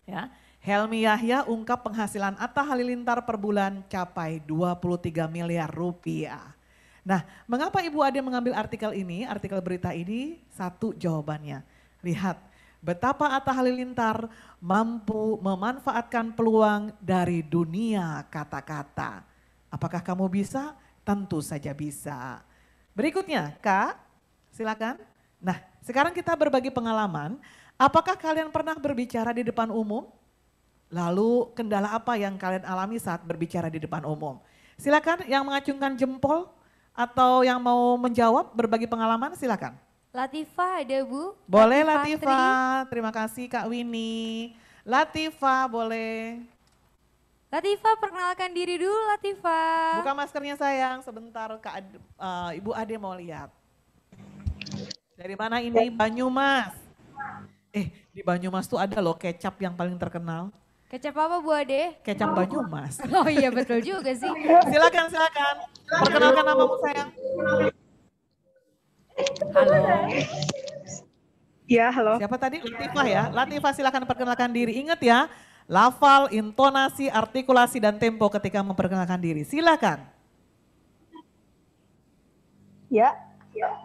Ya. Helmi Yahya ungkap penghasilan Atta Halilintar per bulan capai 23 miliar rupiah. Nah, mengapa Ibu Ade mengambil artikel ini, artikel berita ini? Satu jawabannya. Lihat, betapa Atta Halilintar mampu memanfaatkan peluang dari dunia kata-kata. Apakah kamu bisa? Tentu saja bisa. Berikutnya, Kak, silakan. Nah, sekarang kita berbagi pengalaman. Apakah kalian pernah berbicara di depan umum? Lalu kendala apa yang kalian alami saat berbicara di depan umum? Silakan yang mengacungkan jempol atau yang mau menjawab berbagi pengalaman silakan. Latifa ada Bu. Boleh Latifa, terima kasih Kak Winnie. Latifa boleh. Latifa perkenalkan diri dulu Latifa. Buka maskernya sayang, sebentar Kak uh, Ibu Ade mau lihat. Dari mana ini ya. Banyumas? Eh, di Banyumas tuh ada loh kecap yang paling terkenal. Kecap apa Bu Ade? Kecap Banyumas. Oh iya betul juga sih. silakan silakan. Perkenalkan nama namamu sayang. Halo. Ya, halo. Siapa tadi? Latifah ya. Latifah silakan perkenalkan diri. Ingat ya, lafal, intonasi, artikulasi dan tempo ketika memperkenalkan diri. Silakan. Ya,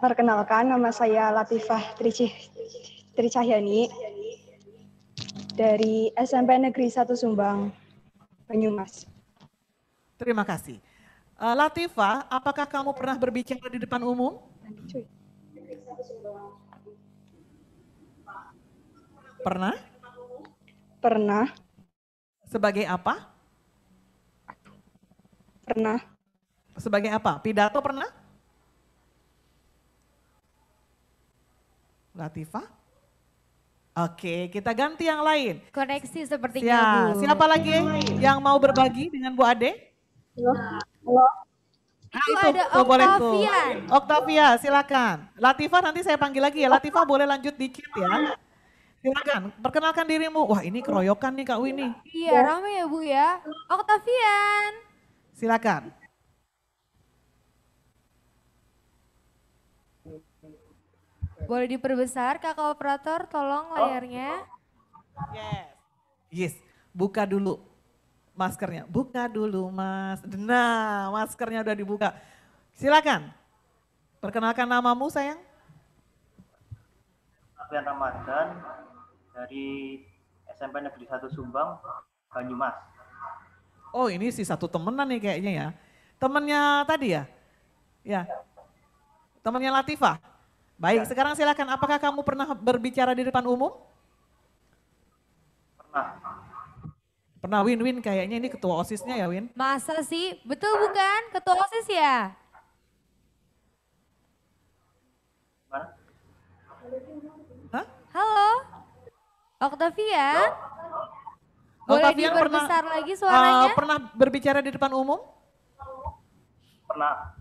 perkenalkan nama saya Latifah Trici Tricahyani dari SMP Negeri 1 Sumbang, Banyumas. Terima kasih. Uh, Latifa, apakah kamu pernah berbicara di depan umum? Pernah? Pernah. Sebagai apa? Pernah. Sebagai apa? Pidato pernah? Latifah? Oke, kita ganti yang lain. Koneksi seperti ya, Bu. Siapa lagi yang mau berbagi dengan Bu Ade? Halo. Halo. Halo itu, ada Octavia. boleh Octavia, silakan. Latifa nanti saya panggil lagi ya. Oh. Latifa boleh lanjut dikit ya. Silakan, perkenalkan dirimu. Wah ini keroyokan nih Kak Winnie. Iya, ramai ya Bu ya. Octavian. Silakan. Boleh diperbesar kakak operator tolong oh. layarnya. Yes. Yes. Buka dulu maskernya. Buka dulu mas. Nah maskernya udah dibuka. Silakan. Perkenalkan namamu sayang. Alfian Ramadan dari SMP Negeri satu Sumbang, Banyumas. Oh ini sih satu temenan nih kayaknya ya. Temennya tadi ya? Ya. Temennya Latifah? Baik, ya. sekarang silakan. Apakah kamu pernah berbicara di depan umum? Pernah. Pernah Win-Win kayaknya ini ketua OSISnya ya Win? Masa sih? Betul bukan? Ketua OSIS ya? Hah? Halo? Octavian? Boleh Octavian pernah, lagi suaranya? Uh, pernah berbicara di depan umum? Pernah.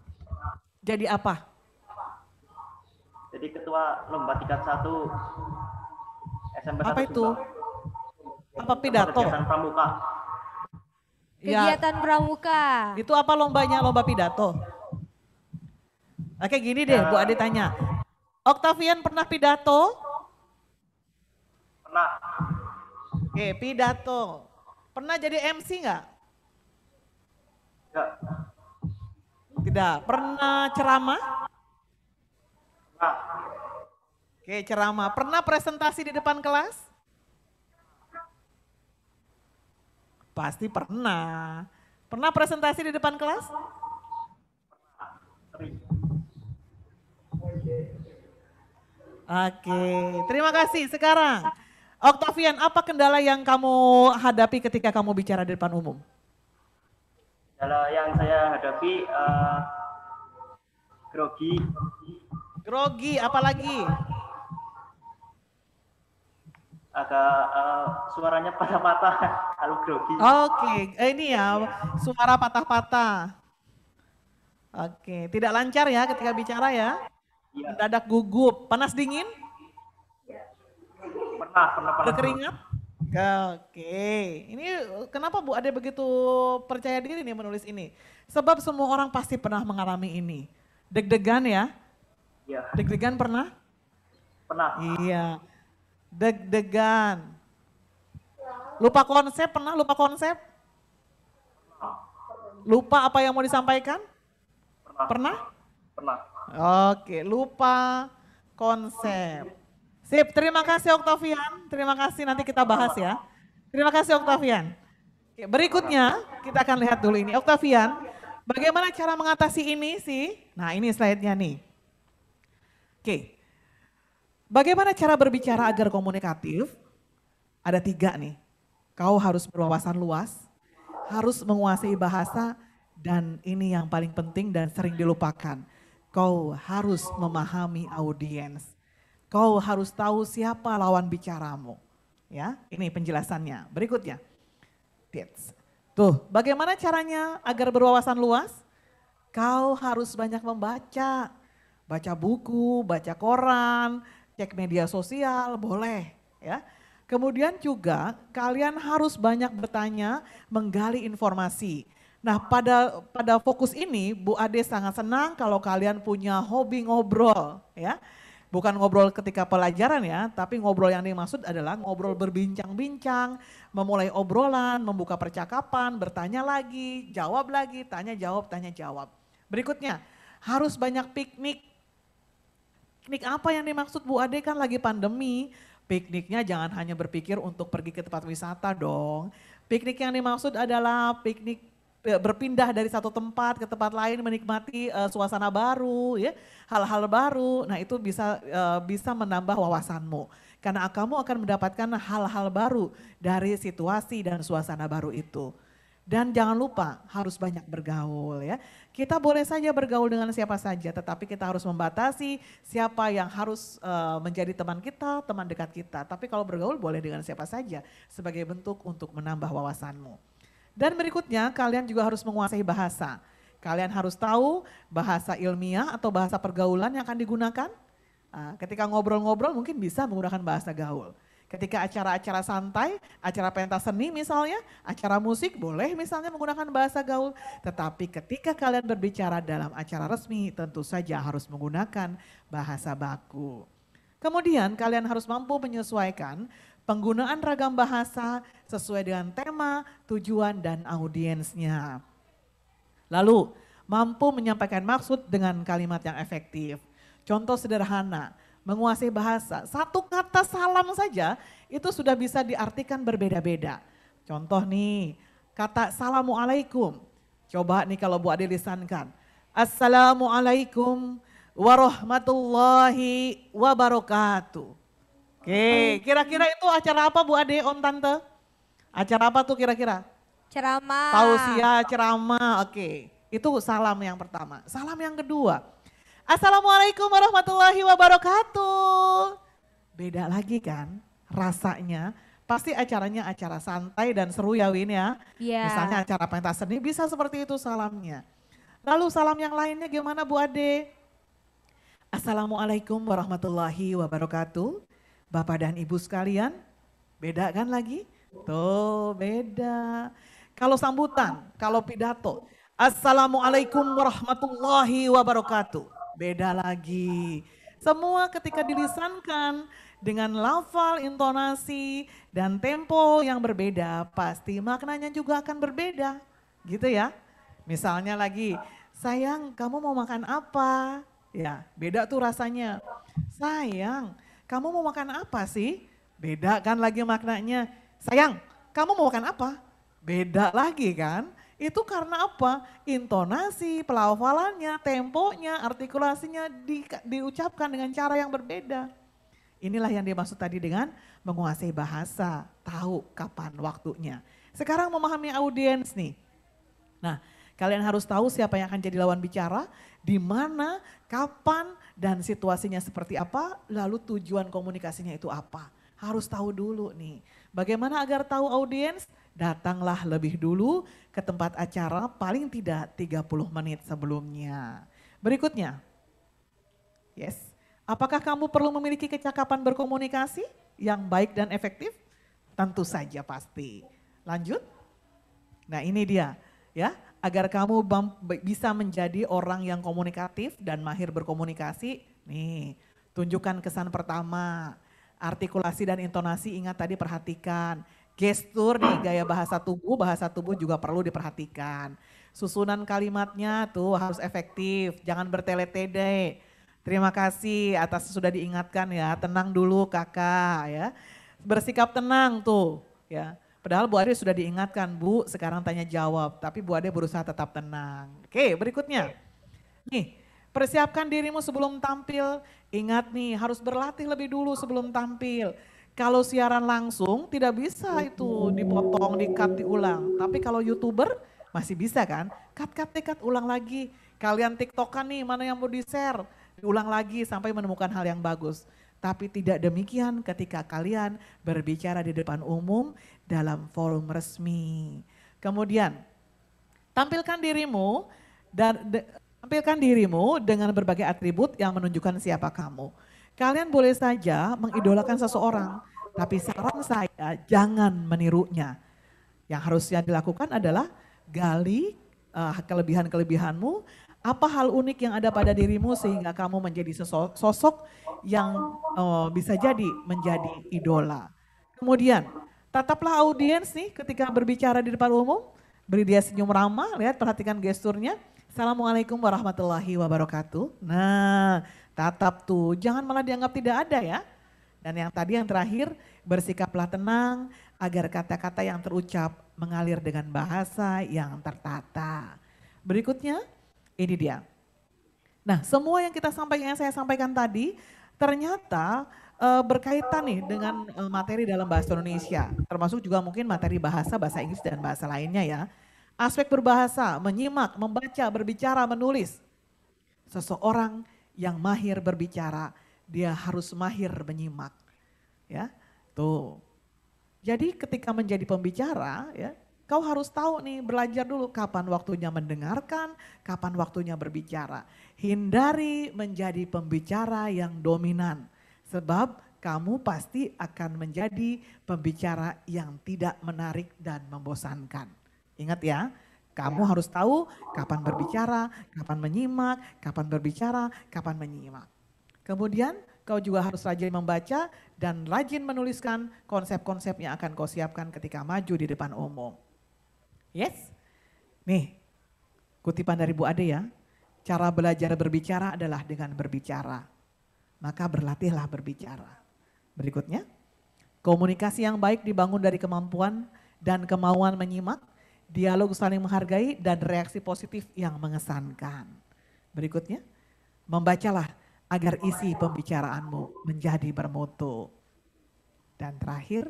Jadi apa? jadi ketua lomba tingkat satu SMP apa 1 itu Sumba. apa pidato kegiatan pramuka ya. kegiatan pramuka itu apa lombanya lomba pidato Oke gini deh ya. Bu Ade tanya Octavian pernah pidato pernah Oke pidato pernah jadi MC nggak tidak tidak pernah ceramah Oke, ceramah. Pernah presentasi di depan kelas? Pasti pernah. Pernah presentasi di depan kelas? Oke, terima kasih. Sekarang, Octavian, apa kendala yang kamu hadapi ketika kamu bicara di depan umum? Kendala yang saya hadapi, uh, grogi Grogi, apalagi? Agak uh, eh, suaranya patah-patah kalau grogi. Oke, okay. eh, ini ya suara patah-patah. Oke, okay. tidak lancar ya ketika bicara ya? Iya. Dadak gugup, panas dingin? Iya. Pernah, pernah, pernah. Berkeringat? Oke, ini kenapa Bu Ade begitu percaya diri nih menulis ini? Sebab semua orang pasti pernah mengalami ini. Deg-degan ya, Iya. Deg-degan pernah? Pernah. Iya. Deg-degan. Lupa konsep pernah lupa konsep? Lupa apa yang mau disampaikan? Pernah. Pernah? Pernah. Oke, lupa konsep. Sip, terima kasih Oktavian. Terima kasih nanti kita bahas ya. Terima kasih Oktavian. Berikutnya kita akan lihat dulu ini. Oktavian, bagaimana cara mengatasi ini sih? Nah ini slide-nya nih. Oke, bagaimana cara berbicara agar komunikatif? Ada tiga nih. Kau harus berwawasan luas, harus menguasai bahasa, dan ini yang paling penting dan sering dilupakan. Kau harus memahami audiens. Kau harus tahu siapa lawan bicaramu. Ya, ini penjelasannya. Berikutnya. Tips. Tuh, bagaimana caranya agar berwawasan luas? Kau harus banyak membaca baca buku, baca koran, cek media sosial, boleh ya. Kemudian juga kalian harus banyak bertanya, menggali informasi. Nah, pada pada fokus ini Bu Ade sangat senang kalau kalian punya hobi ngobrol ya. Bukan ngobrol ketika pelajaran ya, tapi ngobrol yang dimaksud adalah ngobrol berbincang-bincang, memulai obrolan, membuka percakapan, bertanya lagi, jawab lagi, tanya jawab, tanya jawab. Berikutnya, harus banyak piknik piknik apa yang dimaksud Bu Ade kan lagi pandemi. Pikniknya jangan hanya berpikir untuk pergi ke tempat wisata dong. Piknik yang dimaksud adalah piknik e, berpindah dari satu tempat ke tempat lain menikmati uh, suasana baru ya hal-hal baru nah itu bisa uh, bisa menambah wawasanmu karena kamu akan mendapatkan hal-hal baru dari situasi dan suasana baru itu dan jangan lupa harus banyak bergaul ya. Kita boleh saja bergaul dengan siapa saja, tetapi kita harus membatasi siapa yang harus uh, menjadi teman kita, teman dekat kita. Tapi kalau bergaul boleh dengan siapa saja sebagai bentuk untuk menambah wawasanmu. Dan berikutnya kalian juga harus menguasai bahasa. Kalian harus tahu bahasa ilmiah atau bahasa pergaulan yang akan digunakan. Ah, ketika ngobrol-ngobrol mungkin bisa menggunakan bahasa gaul. Ketika acara-acara santai, acara pentas seni misalnya, acara musik boleh misalnya menggunakan bahasa gaul. Tetapi ketika kalian berbicara dalam acara resmi tentu saja harus menggunakan bahasa baku. Kemudian kalian harus mampu menyesuaikan penggunaan ragam bahasa sesuai dengan tema, tujuan, dan audiensnya. Lalu mampu menyampaikan maksud dengan kalimat yang efektif. Contoh sederhana, menguasai bahasa. Satu kata salam saja itu sudah bisa diartikan berbeda-beda. Contoh nih, kata Assalamualaikum. Coba nih kalau Bu Ade lisankan. Assalamualaikum warahmatullahi wabarakatuh. Oke, kira-kira itu acara apa Bu Ade, Om Tante? Acara apa tuh kira-kira? Ceramah. Tausiah, ceramah, oke. Itu salam yang pertama. Salam yang kedua, Assalamualaikum warahmatullahi wabarakatuh. Beda lagi kan rasanya. Pasti acaranya acara santai dan seru ya Win ya. Yeah. Misalnya acara pentas seni bisa seperti itu salamnya. Lalu salam yang lainnya gimana Bu Ade? Assalamualaikum warahmatullahi wabarakatuh. Bapak dan Ibu sekalian, beda kan lagi? Tuh beda. Kalau sambutan, kalau pidato, Assalamualaikum warahmatullahi wabarakatuh beda lagi. Semua ketika dilisankan dengan lafal, intonasi, dan tempo yang berbeda, pasti maknanya juga akan berbeda. Gitu ya. Misalnya lagi, sayang kamu mau makan apa? Ya, beda tuh rasanya. Sayang, kamu mau makan apa sih? Beda kan lagi maknanya. Sayang, kamu mau makan apa? Beda lagi kan? Itu karena apa? Intonasi, pelafalannya, temponya, artikulasinya di, diucapkan dengan cara yang berbeda. Inilah yang dimaksud tadi dengan menguasai bahasa, tahu kapan waktunya. Sekarang memahami audiens nih. Nah, kalian harus tahu siapa yang akan jadi lawan bicara, di mana, kapan, dan situasinya seperti apa, lalu tujuan komunikasinya itu apa. Harus tahu dulu nih. Bagaimana agar tahu audiens? datanglah lebih dulu ke tempat acara paling tidak 30 menit sebelumnya. Berikutnya. Yes. Apakah kamu perlu memiliki kecakapan berkomunikasi yang baik dan efektif? Tentu saja pasti. Lanjut. Nah, ini dia ya, agar kamu bisa menjadi orang yang komunikatif dan mahir berkomunikasi. Nih, tunjukkan kesan pertama artikulasi dan intonasi ingat tadi perhatikan gestur nih gaya bahasa tubuh, bahasa tubuh juga perlu diperhatikan. Susunan kalimatnya tuh harus efektif, jangan bertele-tele. Terima kasih atas sudah diingatkan ya, tenang dulu kakak ya. Bersikap tenang tuh ya. Padahal Bu Ade sudah diingatkan, Bu sekarang tanya jawab, tapi Bu Ade berusaha tetap tenang. Oke berikutnya. Nih, persiapkan dirimu sebelum tampil. Ingat nih harus berlatih lebih dulu sebelum tampil kalau siaran langsung tidak bisa itu dipotong, dikat, diulang. Tapi kalau youtuber masih bisa kan? Cut, cut, cut, ulang lagi. Kalian tiktokan nih, mana yang mau di-share? Diulang lagi sampai menemukan hal yang bagus. Tapi tidak demikian ketika kalian berbicara di depan umum dalam forum resmi. Kemudian, tampilkan dirimu dan tampilkan dirimu dengan berbagai atribut yang menunjukkan siapa kamu. Kalian boleh saja mengidolakan seseorang, tapi saran saya jangan menirunya. Yang harusnya dilakukan adalah gali uh, kelebihan-kelebihanmu, apa hal unik yang ada pada dirimu sehingga kamu menjadi sosok, yang uh, bisa jadi menjadi idola. Kemudian, tataplah audiens nih ketika berbicara di depan umum, beri dia senyum ramah, lihat perhatikan gesturnya. Assalamualaikum warahmatullahi wabarakatuh. Nah, Tatap tuh, jangan malah dianggap tidak ada ya. Dan yang tadi yang terakhir, bersikaplah tenang agar kata-kata yang terucap mengalir dengan bahasa yang tertata. Berikutnya, ini dia. Nah, semua yang kita sampaikan yang saya sampaikan tadi ternyata e, berkaitan nih dengan eh, materi dalam bahasa Indonesia, termasuk juga mungkin materi bahasa bahasa Inggris dan bahasa lainnya ya. Aspek berbahasa, menyimak, membaca, berbicara, menulis. Seseorang yang mahir berbicara, dia harus mahir menyimak. Ya, tuh. Jadi ketika menjadi pembicara, ya, kau harus tahu nih, belajar dulu kapan waktunya mendengarkan, kapan waktunya berbicara. Hindari menjadi pembicara yang dominan, sebab kamu pasti akan menjadi pembicara yang tidak menarik dan membosankan. Ingat ya, kamu harus tahu kapan berbicara, kapan menyimak, kapan berbicara, kapan menyimak. Kemudian kau juga harus rajin membaca dan rajin menuliskan konsep-konsep yang akan kau siapkan ketika maju di depan umum. Yes? Nih, kutipan dari Bu Ade ya. Cara belajar berbicara adalah dengan berbicara. Maka berlatihlah berbicara. Berikutnya, komunikasi yang baik dibangun dari kemampuan dan kemauan menyimak, dialog saling menghargai dan reaksi positif yang mengesankan. Berikutnya, membacalah agar isi pembicaraanmu menjadi bermutu. Dan terakhir,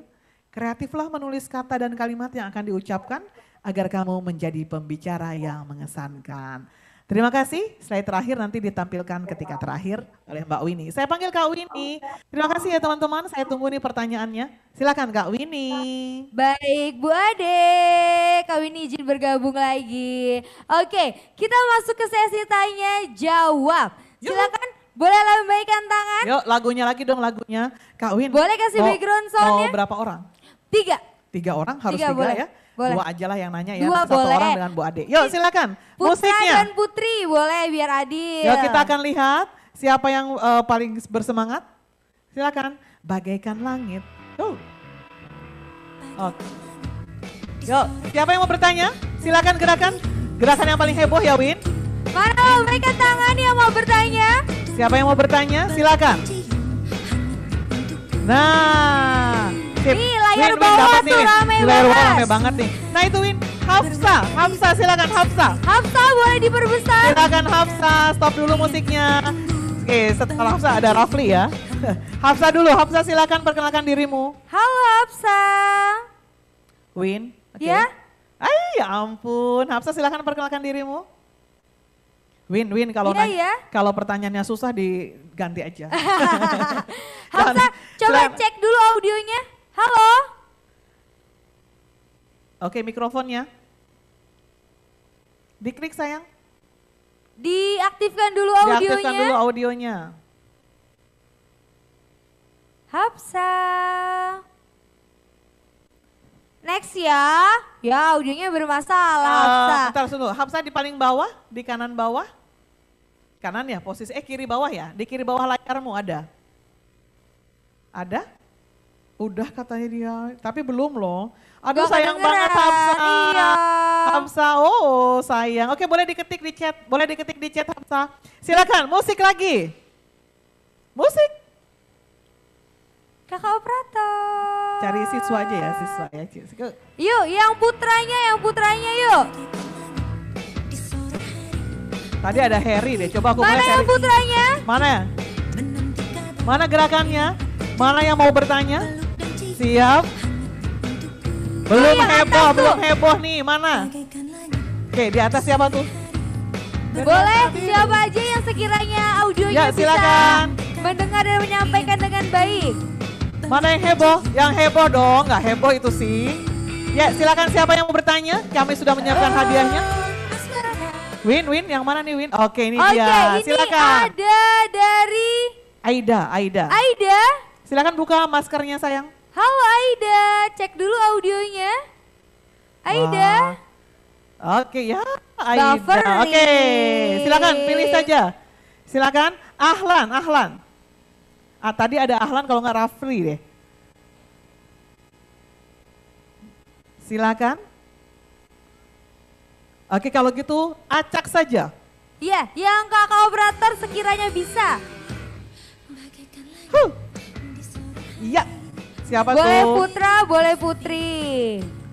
kreatiflah menulis kata dan kalimat yang akan diucapkan agar kamu menjadi pembicara yang mengesankan. Terima kasih. Slide terakhir nanti ditampilkan ketika terakhir oleh Mbak Winnie. Saya panggil Kak Winnie. Terima kasih ya teman-teman. Saya tunggu nih pertanyaannya. Silakan Kak Winnie. Baik Bu Ade. Kak Winnie izin bergabung lagi. Oke, kita masuk ke sesi tanya jawab. Silakan boleh lambaikan tangan. Yuk lagunya lagi dong lagunya. Kak Win. Boleh kasih background soalnya. Mau berapa orang? Tiga. Tiga orang harus tiga, tiga ya. Boleh. Dua aja lah yang nanya ya. Dua Satu boleh. orang dengan Bu Ade. Yuk silakan. Putra musiknya. dan Putri boleh biar adil. Yuk kita akan lihat siapa yang uh, paling bersemangat. Silakan. Bagaikan langit. Oh. Oke. Okay. Yuk, siapa yang mau bertanya? Silakan gerakan. Gerakan yang paling heboh ya Win. Mana mereka tangan yang mau bertanya? Siapa yang mau bertanya? Silakan. Nah, sip. Nih, layar win, bawah win, tuh rame banget. Layar bawah rame banget nih. Nah itu Win, Hafsa, Hafsa silakan Hafsa. Hafsa boleh diperbesar. Silakan Hafsa, stop dulu musiknya. Oke, setelah Hafsa ada Rafli ya. Hafsa dulu, Hafsa silakan perkenalkan dirimu. Halo Hafsa. Win, oke. Okay. Ya? Ay, ya ampun. Hafsa silakan perkenalkan dirimu. Win, win kalau ya, kalau pertanyaannya susah diganti aja. Hafsa, coba cek dulu audionya. Halo? Oke, mikrofonnya. Diklik sayang. Diaktifkan dulu audionya. Diaktifkan dulu audionya. Hapsa. Next ya. Ya audionya bermasalah. Uh, Hapsa. Bentar, dulu. Hapsa di paling bawah, di kanan bawah. Kanan ya posisi, eh kiri bawah ya. Di kiri bawah layarmu ada. Ada? Udah katanya dia, tapi belum loh. Aduh Gak sayang banget Hamsa. Iya. Hamsa, oh sayang. Oke boleh diketik di chat, boleh diketik di chat Hamsa. Silakan musik lagi. Musik. Kakak Prato. Cari siswa aja ya, siswa ya. Yuk, yang putranya, yang putranya yuk. Tadi ada Harry deh, coba aku Mana yang Harry. putranya? Mana? Mana gerakannya? Mana yang mau bertanya? Siap. Belum Ayo, heboh, belum heboh nih. Mana? Oke, di atas siapa tuh? Boleh siapa aja yang sekiranya audionya ya, silakan. bisa mendengar dan menyampaikan dengan baik. Mana yang heboh? Yang heboh dong, nggak heboh itu sih. Ya silakan siapa yang mau bertanya? Kami sudah menyiapkan eh, hadiahnya. Win, Win, yang mana nih Win? Oke ini Oke, dia, ini silakan. ada dari... Aida, Aida. Aida? Silakan buka maskernya sayang. Halo Aida, cek dulu audionya. Aida. Wah. Oke ya, Aida. Bufferly. Oke, silakan pilih saja. Silakan, Ahlan, Ahlan. Ah, tadi ada Ahlan kalau nggak Rafli deh. Silakan. Oke, kalau gitu acak saja. Iya, yang kakak operator sekiranya bisa. Huh. Iya. Siapa boleh tuh? Boleh Putra, boleh Putri.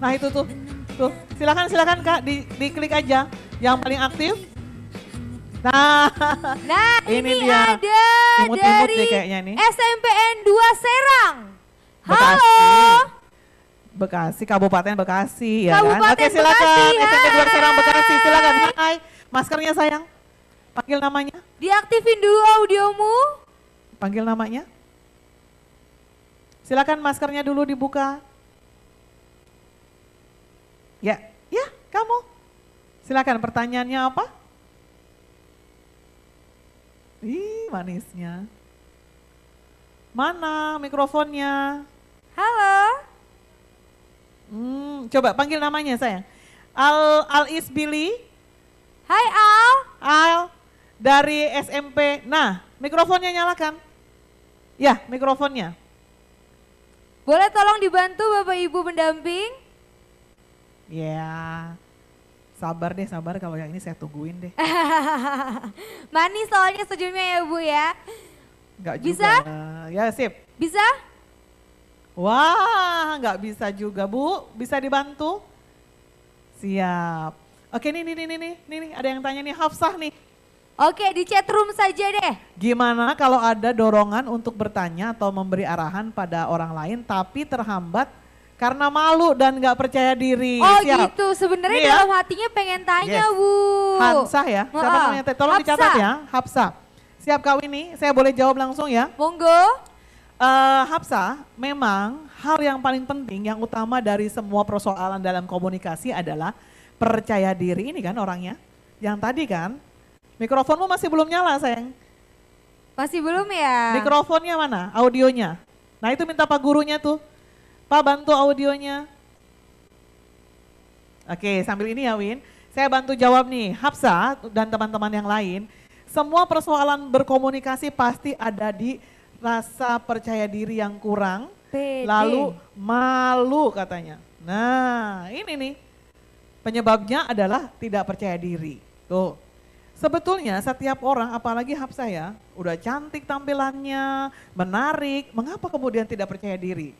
Nah itu tuh. Tuh, silakan silakan Kak, di, diklik aja yang paling aktif. Nah, nah ini, ini dia. ada imut -imut dari nih kayaknya nih. SMPN 2 Serang. Halo. Bekasi. Bekasi, Kabupaten Bekasi ya kan? Kabupaten kan? Oke silakan Bekasi, SMP 2 Serang Bekasi, silakan. Hai, maskernya sayang. Panggil namanya. Diaktifin dulu audiomu. Panggil namanya. Silakan maskernya dulu dibuka. Ya, ya kamu. Silakan pertanyaannya apa? Ih, manisnya. Mana mikrofonnya? Halo. Hmm, coba panggil namanya saya. Al Al Isbili. Hai Al. Al dari SMP. Nah, mikrofonnya nyalakan. Ya, mikrofonnya. Boleh tolong dibantu Bapak Ibu pendamping? Ya, sabar deh sabar kalau yang ini saya tungguin deh. Manis soalnya sejumnya ya Bu ya. Enggak juga. Bisa? Ya sip. Bisa? Wah, nggak bisa juga Bu. Bisa dibantu? Siap. Oke, nih, nih, nih, nih, nih, nih, ada yang tanya nih, Hafsah nih. Oke, di chat room saja deh. Gimana kalau ada dorongan untuk bertanya atau memberi arahan pada orang lain tapi terhambat karena malu dan nggak percaya diri. Oh Siap. gitu, sebenarnya ya. dalam hatinya pengen tanya yes. Bu. Hansah ya, siapa uh, Oh, Tolong Hapsa. dicatat ya, Hapsa. Siap kau ini, saya boleh jawab langsung ya. Monggo. Uh, eh, Hapsa, memang hal yang paling penting, yang utama dari semua persoalan dalam komunikasi adalah percaya diri ini kan orangnya. Yang tadi kan, Mikrofonmu masih belum nyala, sayang. Masih belum ya? Mikrofonnya mana? Audionya. Nah itu minta pak gurunya tuh. Pak bantu audionya. Oke, sambil ini ya Win. Saya bantu jawab nih, Hapsa dan teman-teman yang lain. Semua persoalan berkomunikasi pasti ada di rasa percaya diri yang kurang. Pede. Lalu malu katanya. Nah ini nih, penyebabnya adalah tidak percaya diri. Tuh, Sebetulnya setiap orang, apalagi hap saya, udah cantik tampilannya, menarik, mengapa kemudian tidak percaya diri?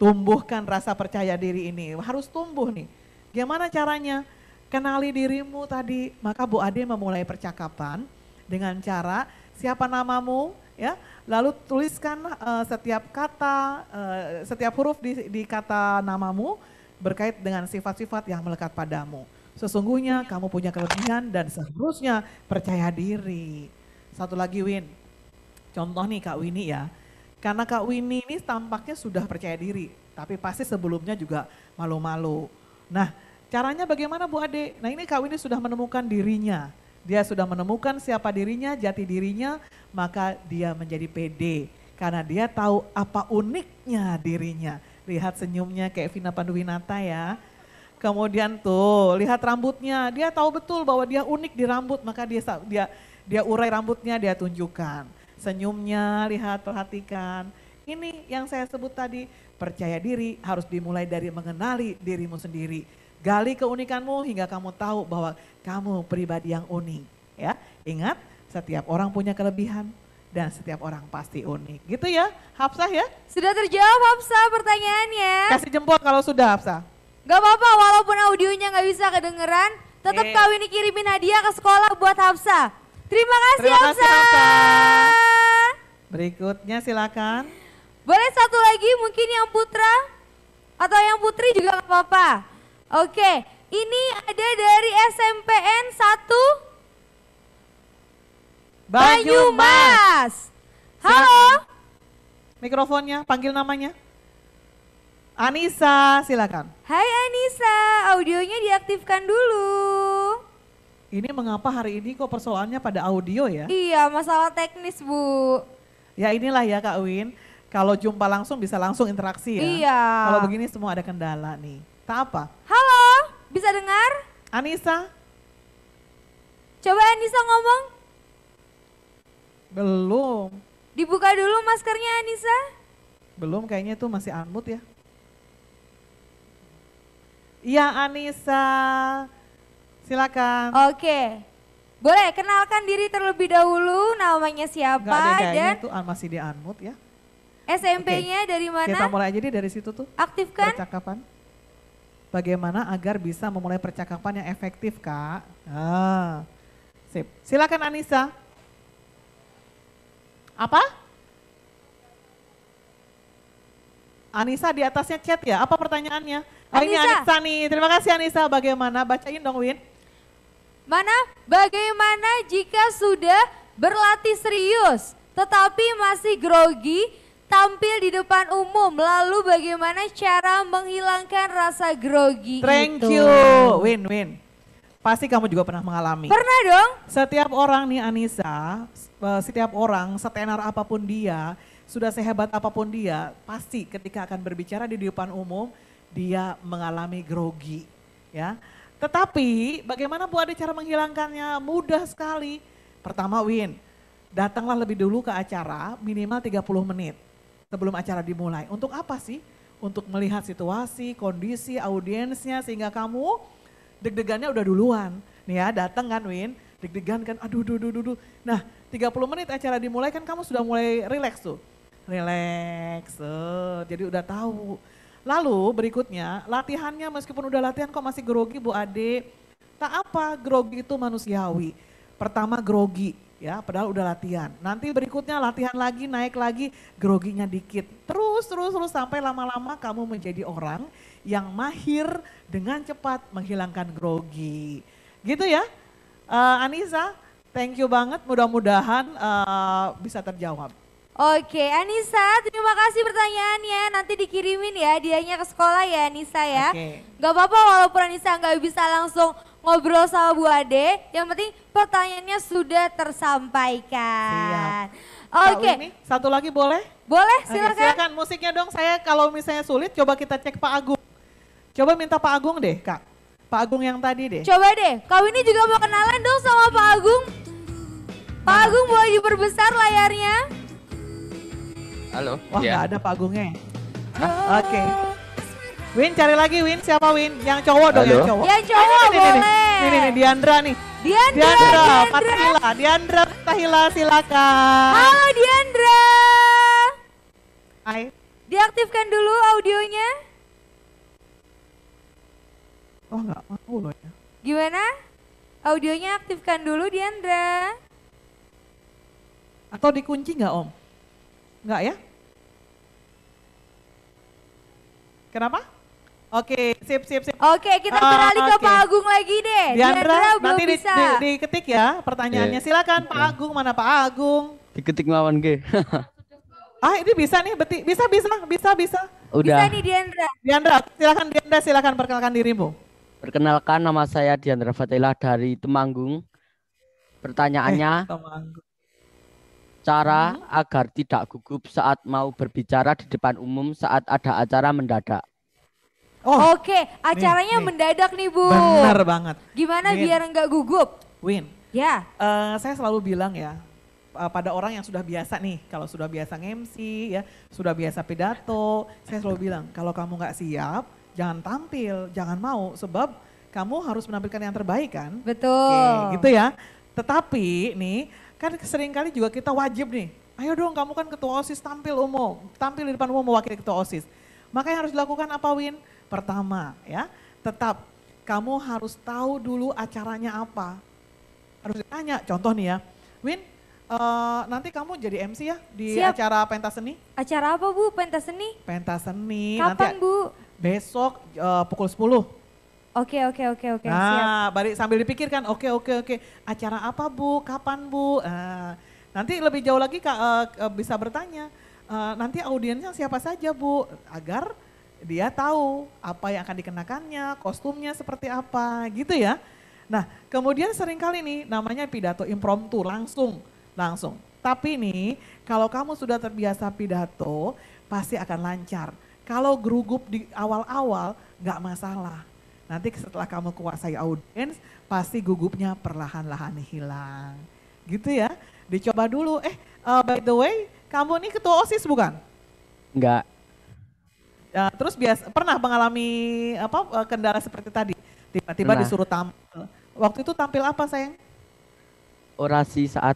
Tumbuhkan rasa percaya diri ini, harus tumbuh nih. Gimana caranya? Kenali dirimu tadi, maka Bu Ade memulai percakapan dengan cara siapa namamu, ya, lalu tuliskan uh, setiap kata, uh, setiap huruf di, di kata namamu berkait dengan sifat-sifat yang melekat padamu. Sesungguhnya kamu punya kelebihan dan seharusnya percaya diri. Satu lagi Win, contoh nih Kak Winnie ya. Karena Kak Winnie ini tampaknya sudah percaya diri, tapi pasti sebelumnya juga malu-malu. Nah, caranya bagaimana Bu Ade? Nah ini Kak Winnie sudah menemukan dirinya. Dia sudah menemukan siapa dirinya, jati dirinya, maka dia menjadi pede. Karena dia tahu apa uniknya dirinya. Lihat senyumnya kayak Vina Panduwinata ya. Kemudian tuh lihat rambutnya, dia tahu betul bahwa dia unik di rambut, maka dia dia dia urai rambutnya, dia tunjukkan. Senyumnya, lihat perhatikan. Ini yang saya sebut tadi, percaya diri harus dimulai dari mengenali dirimu sendiri. Gali keunikanmu hingga kamu tahu bahwa kamu pribadi yang unik, ya. Ingat, setiap orang punya kelebihan, dan setiap orang pasti unik. Gitu ya, Hafsah ya? Sudah terjawab Hafsah pertanyaannya. Kasih jempol kalau sudah Hafsah. Gak apa-apa walaupun audionya gak bisa kedengeran, tetap eh. kau kawin kirimin hadiah ke sekolah buat Hafsa. Terima kasih Terima Kasih, Hafsa. Berikutnya silakan. Boleh satu lagi mungkin yang putra atau yang putri juga gak apa-apa. Oke, ini ada dari SMPN 1 Banyumas. Halo. Mikrofonnya, panggil namanya. Anissa, silakan. Hai Anissa, audionya diaktifkan dulu. Ini mengapa hari ini kok persoalannya pada audio ya? Iya, masalah teknis Bu. Ya inilah ya Kak Win, kalau jumpa langsung bisa langsung interaksi ya. Iya. Kalau begini semua ada kendala nih. Tak apa. Halo, bisa dengar? Anissa. Coba Anissa ngomong. Belum. Dibuka dulu maskernya Anissa. Belum, kayaknya itu masih unmute ya. Iya Anissa, silakan. Oke, boleh kenalkan diri terlebih dahulu, namanya siapa ada dan itu masih di unmute ya. SMP-nya dari mana? Kita mulai aja deh dari situ tuh. Aktifkan. Percakapan. Bagaimana agar bisa memulai percakapan yang efektif kak? Ah. Sip, silakan Anissa. Apa? Anissa di atasnya chat ya, apa pertanyaannya? Anissa. ini Anissa nih. Terima kasih Anissa. Bagaimana? Bacain dong Win. Mana? Bagaimana jika sudah berlatih serius tetapi masih grogi tampil di depan umum lalu bagaimana cara menghilangkan rasa grogi Thank itu? you. Win win. Pasti kamu juga pernah mengalami. Pernah dong. Setiap orang nih Anissa, eh, setiap orang setenar apapun dia, sudah sehebat apapun dia, pasti ketika akan berbicara di depan umum, dia mengalami grogi, ya. Tetapi bagaimana Bu Ade cara menghilangkannya? Mudah sekali. Pertama Win, datanglah lebih dulu ke acara minimal 30 menit sebelum acara dimulai. Untuk apa sih? Untuk melihat situasi, kondisi, audiensnya sehingga kamu deg-degannya udah duluan. Nih ya, datang kan Win, deg-degan kan, aduh, aduh, aduh, aduh. Nah, 30 menit acara dimulai kan kamu sudah mulai relax tuh. Relax, jadi udah tahu Lalu berikutnya, latihannya meskipun udah latihan kok masih grogi Bu Ade. Tak apa, grogi itu manusiawi. Pertama grogi, ya padahal udah latihan. Nanti berikutnya latihan lagi, naik lagi, groginya dikit. Terus, terus, terus sampai lama-lama kamu menjadi orang yang mahir dengan cepat menghilangkan grogi. Gitu ya, uh, Anissa, thank you banget. Mudah-mudahan uh, bisa terjawab. Oke, Anissa, terima kasih pertanyaannya. Nanti dikirimin ya dianya ke sekolah ya, Anissa ya. Oke. Gak apa-apa walaupun Anissa nggak bisa langsung ngobrol sama Bu Ade. Yang penting pertanyaannya sudah tersampaikan. Oke. Ini, satu lagi boleh? Boleh, silakan. Oke, silakan musiknya dong. Saya kalau misalnya sulit, coba kita cek Pak Agung. Coba minta Pak Agung deh, Kak. Pak Agung yang tadi deh. Coba deh, kau ini juga mau kenalan dong sama Pak Agung. Pak nah. Agung boleh diperbesar layarnya. Halo. Wah iya. nggak ada Pak ya? Oke. Okay. Win cari lagi Win siapa Win? Yang cowok dong yang cowok. Yang cowok ini, boleh. Ini, ini, ini, Diandra nih. Diandra, Diandra, Fatahila, Diandra, Tahila silakan. Halo Diandra. Hai. Diaktifkan dulu audionya. Oh nggak mau loh ya. Gimana? Audionya aktifkan dulu Diandra. Atau dikunci nggak Om? Nggak ya? Kenapa? Oke, sip, sip, sip. Oke, kita ah, beralih uh, ke Pak Agung lagi deh. Diandra, Diandra belum nanti bisa. Di, di, diketik ya pertanyaannya. Yeah. Silakan Pak iya. Agung, mana Pak Agung? Diketik melawan G. ah, ini bisa nih, beti, bisa, bisa, bisa, bisa. Udah. Bisa nih Diandra. Diandra, silakan Diandra, silakan perkenalkan dirimu. Perkenalkan nama saya Diandra Fatela dari Temanggung. Pertanyaannya, eh, Cara hmm. agar tidak gugup saat mau berbicara di depan umum saat ada acara mendadak. Oh, Oke, acaranya nih, nih. mendadak nih Bu. Benar banget. Gimana Win. biar enggak gugup? Win. Ya. Uh, saya selalu bilang ya, uh, pada orang yang sudah biasa nih, kalau sudah biasa MC ya, sudah biasa pidato, saya selalu bilang kalau kamu enggak siap, jangan tampil, jangan mau, sebab kamu harus menampilkan yang terbaik kan. Betul. Oke, gitu ya. Tetapi nih Kan seringkali juga kita wajib nih, ayo dong kamu kan ketua OSIS tampil umum, tampil di depan umum wakil ketua OSIS. Maka yang harus dilakukan apa Win? Pertama ya, tetap kamu harus tahu dulu acaranya apa. Harus ditanya, contoh nih ya, Win Uh, nanti kamu jadi MC ya di Siap. acara pentas seni? Acara apa Bu? Pentas seni? Pentas seni. Kapan nanti, Bu? Besok uh, pukul 10. Oke oke oke oke. Nah, siap. balik sambil dipikirkan, oke okay, oke okay, oke. Okay. Acara apa bu? Kapan bu? Uh, nanti lebih jauh lagi kak uh, bisa bertanya. Uh, nanti audiensnya siapa saja bu? Agar dia tahu apa yang akan dikenakannya, kostumnya seperti apa, gitu ya. Nah, kemudian sering kali nih namanya pidato impromptu langsung, langsung. Tapi nih, kalau kamu sudah terbiasa pidato, pasti akan lancar. Kalau gerugup di awal-awal, nggak masalah Nanti setelah kamu kuasai audiens, pasti gugupnya perlahan-lahan hilang. Gitu ya. Dicoba dulu. Eh, uh, by the way, kamu ini ketua OSIS bukan? Enggak. Ya, terus biasa pernah mengalami apa eh, kendala seperti tadi? Tiba-tiba disuruh tampil. Waktu itu tampil apa, sayang? Orasi saat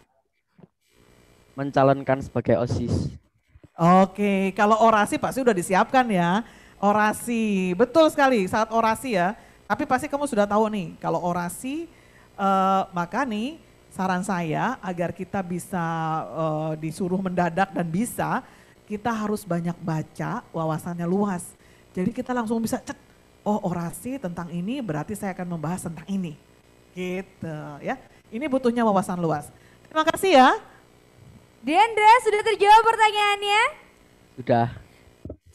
mencalonkan sebagai OSIS. Oke, kalau orasi pasti sudah disiapkan ya. Orasi, betul sekali saat orasi ya. Tapi pasti kamu sudah tahu nih kalau orasi uh, maka nih saran saya agar kita bisa uh, disuruh mendadak dan bisa kita harus banyak baca wawasannya luas. Jadi kita langsung bisa cek oh orasi tentang ini berarti saya akan membahas tentang ini. Gitu ya. Ini butuhnya wawasan luas. Terima kasih ya. Dendra sudah terjawab pertanyaannya? Sudah.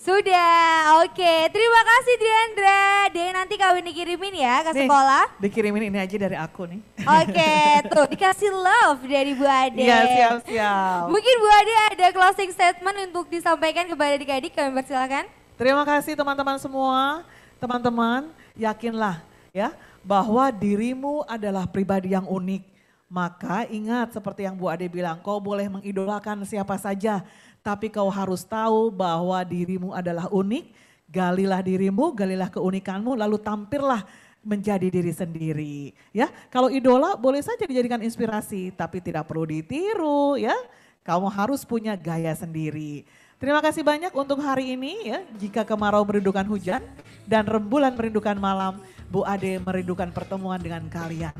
Sudah, oke. Terima kasih Diandra. Dia nanti kawin dikirimin ya ke Nih, Dikirimin ini aja dari aku nih. Oke, okay, tuh dikasih love dari Bu Ade. Iya, siap-siap. Mungkin Bu Ade ada closing statement untuk disampaikan kepada adik-adik, kami persilakan. Terima kasih teman-teman semua. Teman-teman, yakinlah ya bahwa dirimu adalah pribadi yang unik. Maka ingat seperti yang Bu Ade bilang, kau boleh mengidolakan siapa saja, tapi kau harus tahu bahwa dirimu adalah unik, galilah dirimu, galilah keunikanmu, lalu tampirlah menjadi diri sendiri. Ya, kalau idola boleh saja dijadikan inspirasi, tapi tidak perlu ditiru ya. Kamu harus punya gaya sendiri. Terima kasih banyak untuk hari ini ya. Jika kemarau merindukan hujan dan rembulan merindukan malam, Bu Ade merindukan pertemuan dengan kalian.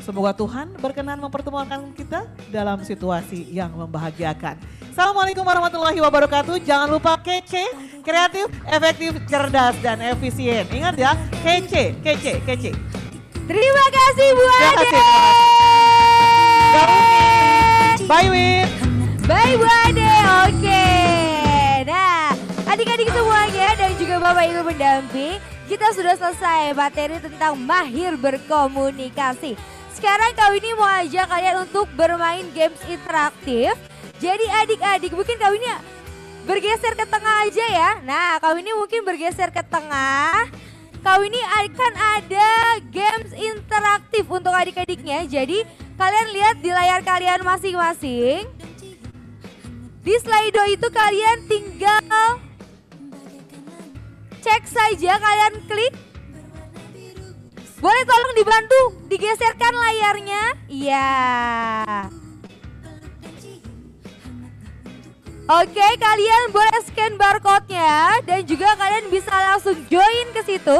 Semoga Tuhan berkenan mempertemukan kita dalam situasi yang membahagiakan. Assalamualaikum warahmatullahi wabarakatuh. Jangan lupa kece, kreatif, efektif, cerdas, dan efisien. Ingat ya, kece, kece, kece. Terima kasih Bu Ade. Terima kasih. Bye Win. Bye Bu Ade. Oke. Nah, adik-adik semuanya dan juga Bapak Ibu pendamping, kita sudah selesai materi tentang mahir berkomunikasi sekarang Kak ini mau ajak kalian untuk bermain games interaktif. Jadi adik-adik mungkin Kak ini bergeser ke tengah aja ya. Nah Kak ini mungkin bergeser ke tengah. kau ini akan ada games interaktif untuk adik-adiknya. Jadi kalian lihat di layar kalian masing-masing. Di Slido itu kalian tinggal cek saja kalian klik boleh tolong dibantu digeserkan layarnya? Iya. Oke, kalian boleh scan barcode-nya dan juga kalian bisa langsung join ke situ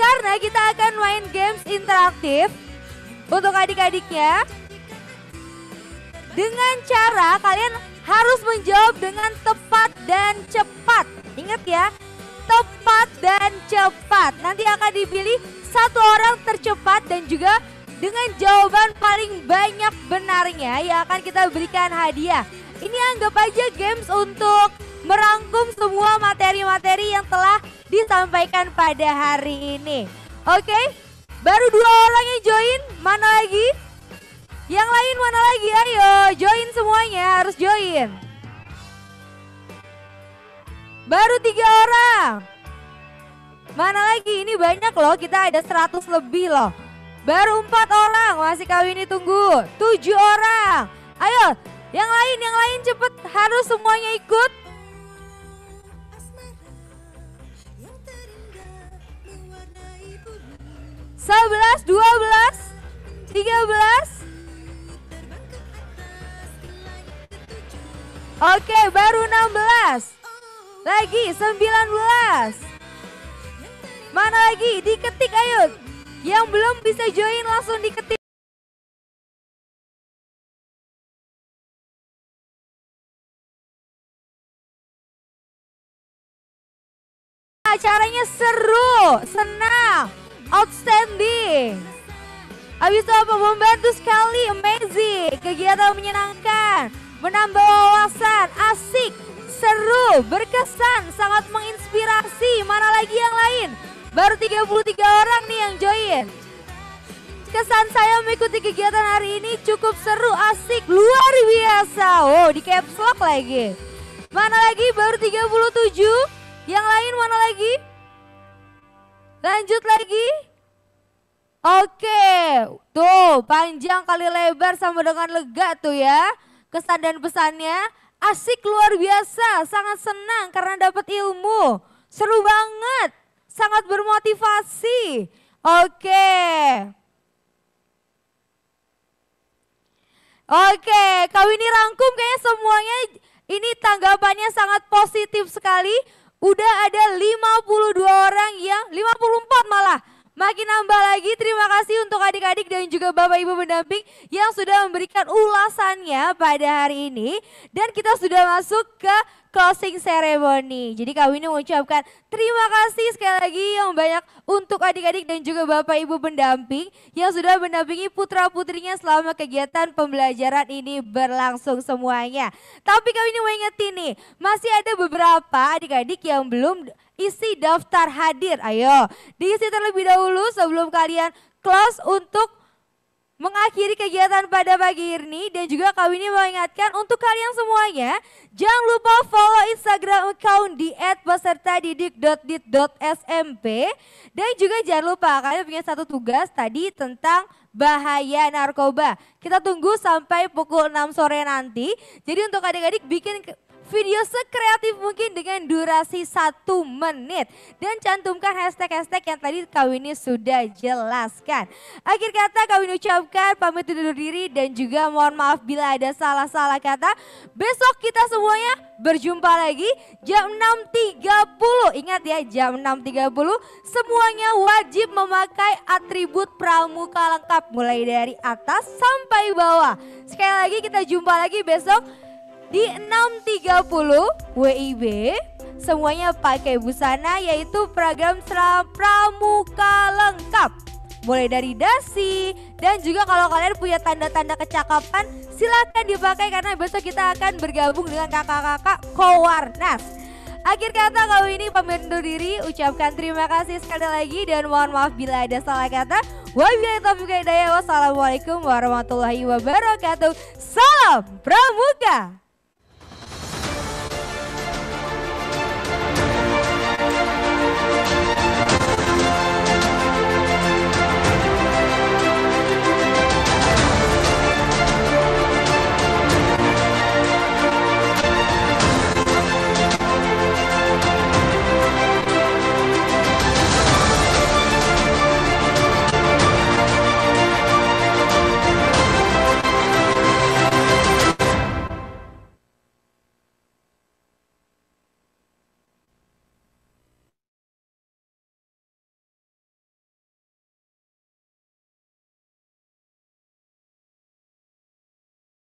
karena kita akan main games interaktif untuk adik-adiknya. Dengan cara kalian harus menjawab dengan tepat dan cepat. Ingat ya, tepat dan cepat. Nanti akan dipilih satu orang tercepat dan juga dengan jawaban paling banyak benarnya ya akan kita berikan hadiah. Ini anggap aja games untuk merangkum semua materi-materi yang telah disampaikan pada hari ini. Oke, baru dua orang yang join, mana lagi? Yang lain mana lagi? Ayo, join semuanya, harus join. Baru tiga orang. Mana lagi ini banyak loh kita ada 100 lebih loh. Baru empat orang masih kawin tunggu. Tujuh orang. Ayo yang lain yang lain cepet harus semuanya ikut. Sebelas, dua belas, tiga belas. Oke, baru enam belas Lagi sembilan belas Mana lagi? Diketik ayo. Yang belum bisa join langsung diketik. Acaranya seru, senang, outstanding. Abis itu apa? Membantu sekali, amazing. Kegiatan menyenangkan, menambah wawasan, asik, seru, berkesan, sangat menginspirasi. Mana lagi yang lain? Baru 33 orang nih yang join. Kesan saya mengikuti kegiatan hari ini cukup seru, asik, luar biasa. Oh, di caps lock lagi. Mana lagi baru 37? Yang lain mana lagi? Lanjut lagi. Oke, tuh panjang kali lebar sama dengan lega tuh ya. Kesan dan pesannya asik luar biasa, sangat senang karena dapat ilmu. Seru banget sangat bermotivasi. Oke. Oke, kau ini rangkum kayaknya semuanya ini tanggapannya sangat positif sekali. Udah ada 52 orang yang 54 malah. Makin nambah lagi terima kasih untuk adik-adik dan juga Bapak Ibu pendamping yang sudah memberikan ulasannya pada hari ini. Dan kita sudah masuk ke closing ceremony. Jadi kami ini mengucapkan terima kasih sekali lagi yang banyak untuk adik-adik dan juga bapak ibu pendamping yang sudah mendampingi putra putrinya selama kegiatan pembelajaran ini berlangsung semuanya. Tapi kami ini ingat nih, masih ada beberapa adik-adik yang belum isi daftar hadir. Ayo diisi terlebih dahulu sebelum kalian close untuk mengakhiri kegiatan pada pagi ini dan juga kami ini mengingatkan untuk kalian semuanya jangan lupa follow Instagram account di @peserta @pesertadidik.dit.smp dan juga jangan lupa kalian punya satu tugas tadi tentang bahaya narkoba. Kita tunggu sampai pukul 6 sore nanti. Jadi untuk adik-adik bikin video sekreatif mungkin dengan durasi satu menit. Dan cantumkan hashtag-hashtag yang tadi Kawini sudah jelaskan. Akhir kata Kawini ucapkan pamit undur diri dan juga mohon maaf bila ada salah-salah kata. Besok kita semuanya berjumpa lagi jam 6.30. Ingat ya jam 6.30 semuanya wajib memakai atribut pramuka lengkap mulai dari atas sampai bawah. Sekali lagi kita jumpa lagi besok di 6.30 WIB semuanya pakai busana yaitu program pramuka lengkap. Mulai dari dasi dan juga kalau kalian punya tanda-tanda kecakapan silahkan dipakai karena besok kita akan bergabung dengan kakak-kakak Kowarnas. Akhir kata kalau ini pamit undur diri, ucapkan terima kasih sekali lagi dan mohon maaf bila ada salah kata. Wabillahi taufiq hidayah. Wassalamualaikum warahmatullahi wabarakatuh. Salam Pramuka.